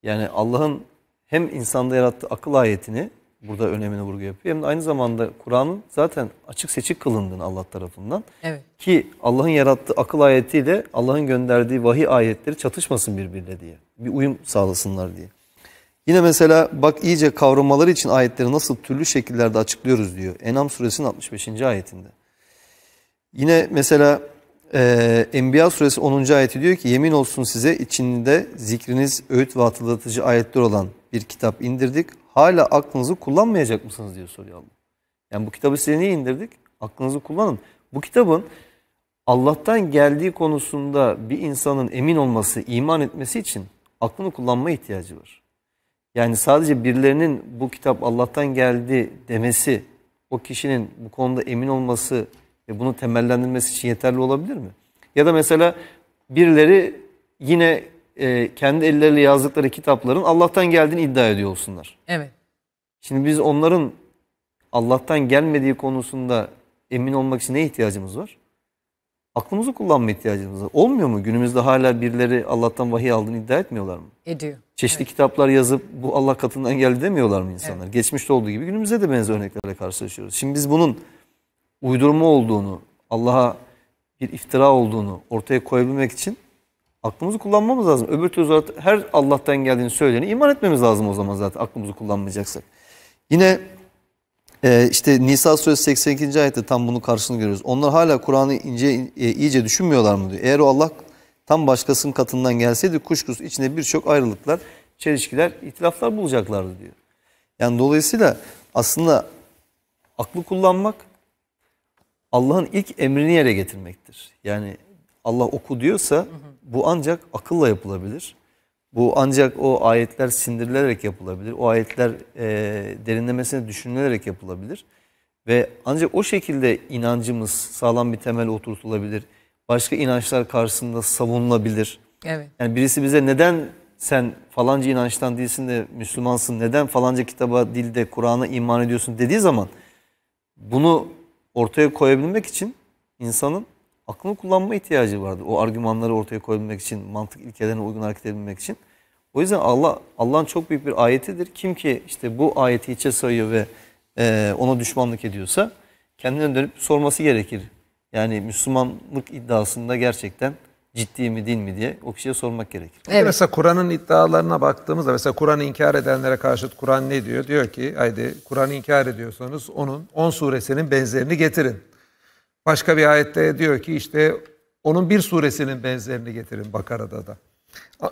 Yani Allah'ın hem insanda yarattığı akıl ayetini burada önemini vurgu yapıyor. Hem de aynı zamanda Kur'an'ın zaten açık seçik kılındığını Allah tarafından. Evet. Ki Allah'ın yarattığı akıl ayetiyle Allah'ın gönderdiği vahiy ayetleri çatışmasın birbirine diye. Bir uyum sağlasınlar diye. Yine mesela bak iyice kavramaları için ayetleri nasıl türlü şekillerde açıklıyoruz diyor. Enam suresinin 65. ayetinde. Yine mesela e, Enbiya suresi 10. ayeti diyor ki yemin olsun size içinde zikriniz öğüt ve hatırlatıcı ayetler olan bir kitap indirdik. Hala aklınızı kullanmayacak mısınız diyor soruyor Allah. Yani bu kitabı size niye indirdik? Aklınızı kullanın. Bu kitabın Allah'tan geldiği konusunda bir insanın emin olması, iman etmesi için aklını kullanma ihtiyacı var. Yani sadece birilerinin bu kitap Allah'tan geldi demesi, o kişinin bu konuda emin olması ve bunu temellendirmesi için yeterli olabilir mi? Ya da mesela birileri yine e, kendi elleriyle yazdıkları kitapların Allah'tan geldiğini iddia ediyor olsunlar. Evet. Şimdi biz onların Allah'tan gelmediği konusunda emin olmak için ne ihtiyacımız var? aklımızı kullanma ihtiyacımız var. Olmuyor mu? Günümüzde hala birileri Allah'tan vahiy aldığını iddia etmiyorlar mı? Ediyor. Çeşitli evet. kitaplar yazıp bu Allah katından geldi demiyorlar mı insanlar? Evet. Geçmişte olduğu gibi günümüzde de benzer örneklerle karşılaşıyoruz. Şimdi biz bunun uydurma olduğunu, Allah'a bir iftira olduğunu ortaya koyabilmek için aklımızı kullanmamız lazım. Öbür türlü her Allah'tan geldiğini söyleyene iman etmemiz lazım o zaman zaten aklımızı kullanmayacaksak. Yine ee, işte Nisa suresi 82. ayette tam bunun karşılığını görüyoruz. Onlar hala Kur'an'ı ince e, iyice düşünmüyorlar mı diyor. Eğer o Allah tam başkasının katından gelseydi kuşkusuz içinde birçok ayrılıklar, çelişkiler, itiraflar bulacaklardı diyor. Yani dolayısıyla aslında aklı kullanmak Allah'ın ilk emrini yere getirmektir. Yani Allah oku diyorsa bu ancak akılla yapılabilir. Bu ancak o ayetler sindirilerek yapılabilir. O ayetler e, derinlemesine düşünülerek yapılabilir. Ve ancak o şekilde inancımız sağlam bir temel oturtulabilir. Başka inançlar karşısında savunulabilir. Evet. Yani birisi bize neden sen falanca inançtan değilsin de Müslümansın, neden falanca kitaba, dilde, Kur'an'a iman ediyorsun dediği zaman bunu ortaya koyabilmek için insanın aklını kullanma ihtiyacı vardır. O argümanları ortaya koyabilmek için, mantık ilkelerine uygun hareket edebilmek için. O yüzden Allah Allah'ın çok büyük bir ayetidir. Kim ki işte bu ayeti içe sayıyor ve e, ona düşmanlık ediyorsa kendine dönüp sorması gerekir. Yani Müslümanlık iddiasında gerçekten ciddi mi değil mi diye o kişiye sormak gerekir. Evet. Mesela Kur'an'ın iddialarına baktığımızda mesela Kur'an'ı inkar edenlere karşı Kur'an ne diyor? Diyor ki haydi Kur'an'ı inkar ediyorsanız onun 10 on suresinin benzerini getirin. Başka bir ayette diyor ki işte onun bir suresinin benzerini getirin Bakara'da da.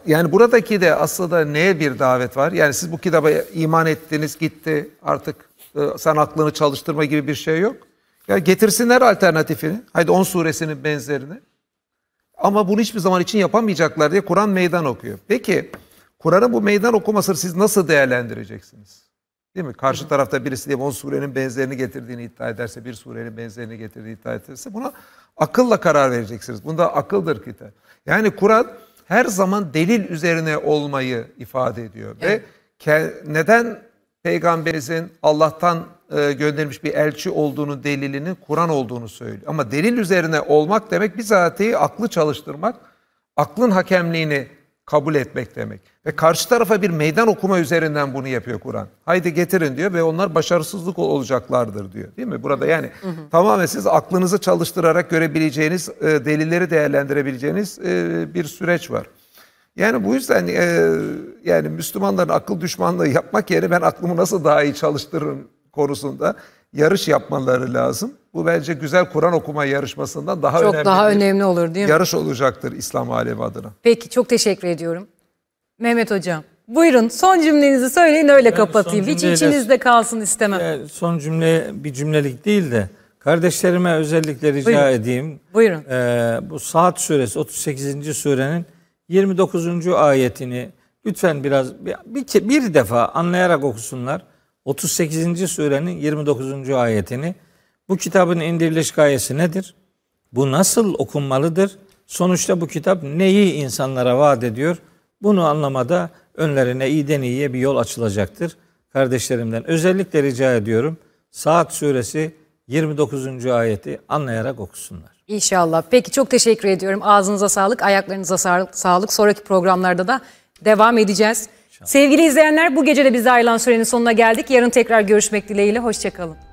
Yani buradaki de aslında neye bir davet var? Yani siz bu kitaba iman ettiniz gitti artık e, sen aklını çalıştırma gibi bir şey yok. Ya getirsinler alternatifini. Haydi 10 suresinin benzerini. Ama bunu hiçbir zaman için yapamayacaklar diye Kur'an meydan okuyor. Peki Kur'an'ın bu meydan okumasını siz nasıl değerlendireceksiniz? Değil mi? Karşı tarafta birisi diye 10 surenin benzerini getirdiğini iddia ederse, bir surenin benzerini getirdiğini iddia ederse buna akılla karar vereceksiniz. Bunda akıldır kite. Yani Kur'an her zaman delil üzerine olmayı ifade ediyor. Evet. Ve neden peygamberimizin Allah'tan e, göndermiş bir elçi olduğunu delilinin Kur'an olduğunu söylüyor. Ama delil üzerine olmak demek bizatihi aklı çalıştırmak, aklın hakemliğini kabul etmek demek. Ve karşı tarafa bir meydan okuma üzerinden bunu yapıyor Kur'an. Haydi getirin diyor ve onlar başarısızlık olacaklardır diyor. Değil mi? Burada yani hı hı. tamamen siz aklınızı çalıştırarak görebileceğiniz, e, delilleri değerlendirebileceğiniz e, bir süreç var. Yani bu yüzden e, yani Müslümanların akıl düşmanlığı yapmak yerine ben aklımı nasıl daha iyi çalıştırırım konusunda yarış yapmaları lazım. Bu bence güzel Kur'an okuma yarışmasından daha çok önemli. Çok daha önemli olur değil mi? Yarış olacaktır İslam alemi adına. Peki çok teşekkür ediyorum. Mehmet Hocam. Buyurun son cümlenizi söyleyin öyle ben kapatayım. Hiç içinizde kalsın istemem. E, son cümle bir cümlelik değil de kardeşlerime özellikle rica Buyurun. edeyim. Buyurun. E, bu Saat suresi 38. surenin 29. ayetini lütfen biraz bir, bir, bir defa anlayarak okusunlar. 38. surenin 29. ayetini bu kitabın indiriliş gayesi nedir? Bu nasıl okunmalıdır? Sonuçta bu kitap neyi insanlara vaat ediyor? Bunu anlamada önlerine iyiden iyiye bir yol açılacaktır. Kardeşlerimden özellikle rica ediyorum. Saat suresi 29. ayeti anlayarak okusunlar. İnşallah. Peki çok teşekkür ediyorum. Ağzınıza sağlık, ayaklarınıza sağlık. Sonraki programlarda da devam edeceğiz. Sevgili izleyenler bu gece de bize ayrılan sürenin sonuna geldik. Yarın tekrar görüşmek dileğiyle. Hoşçakalın.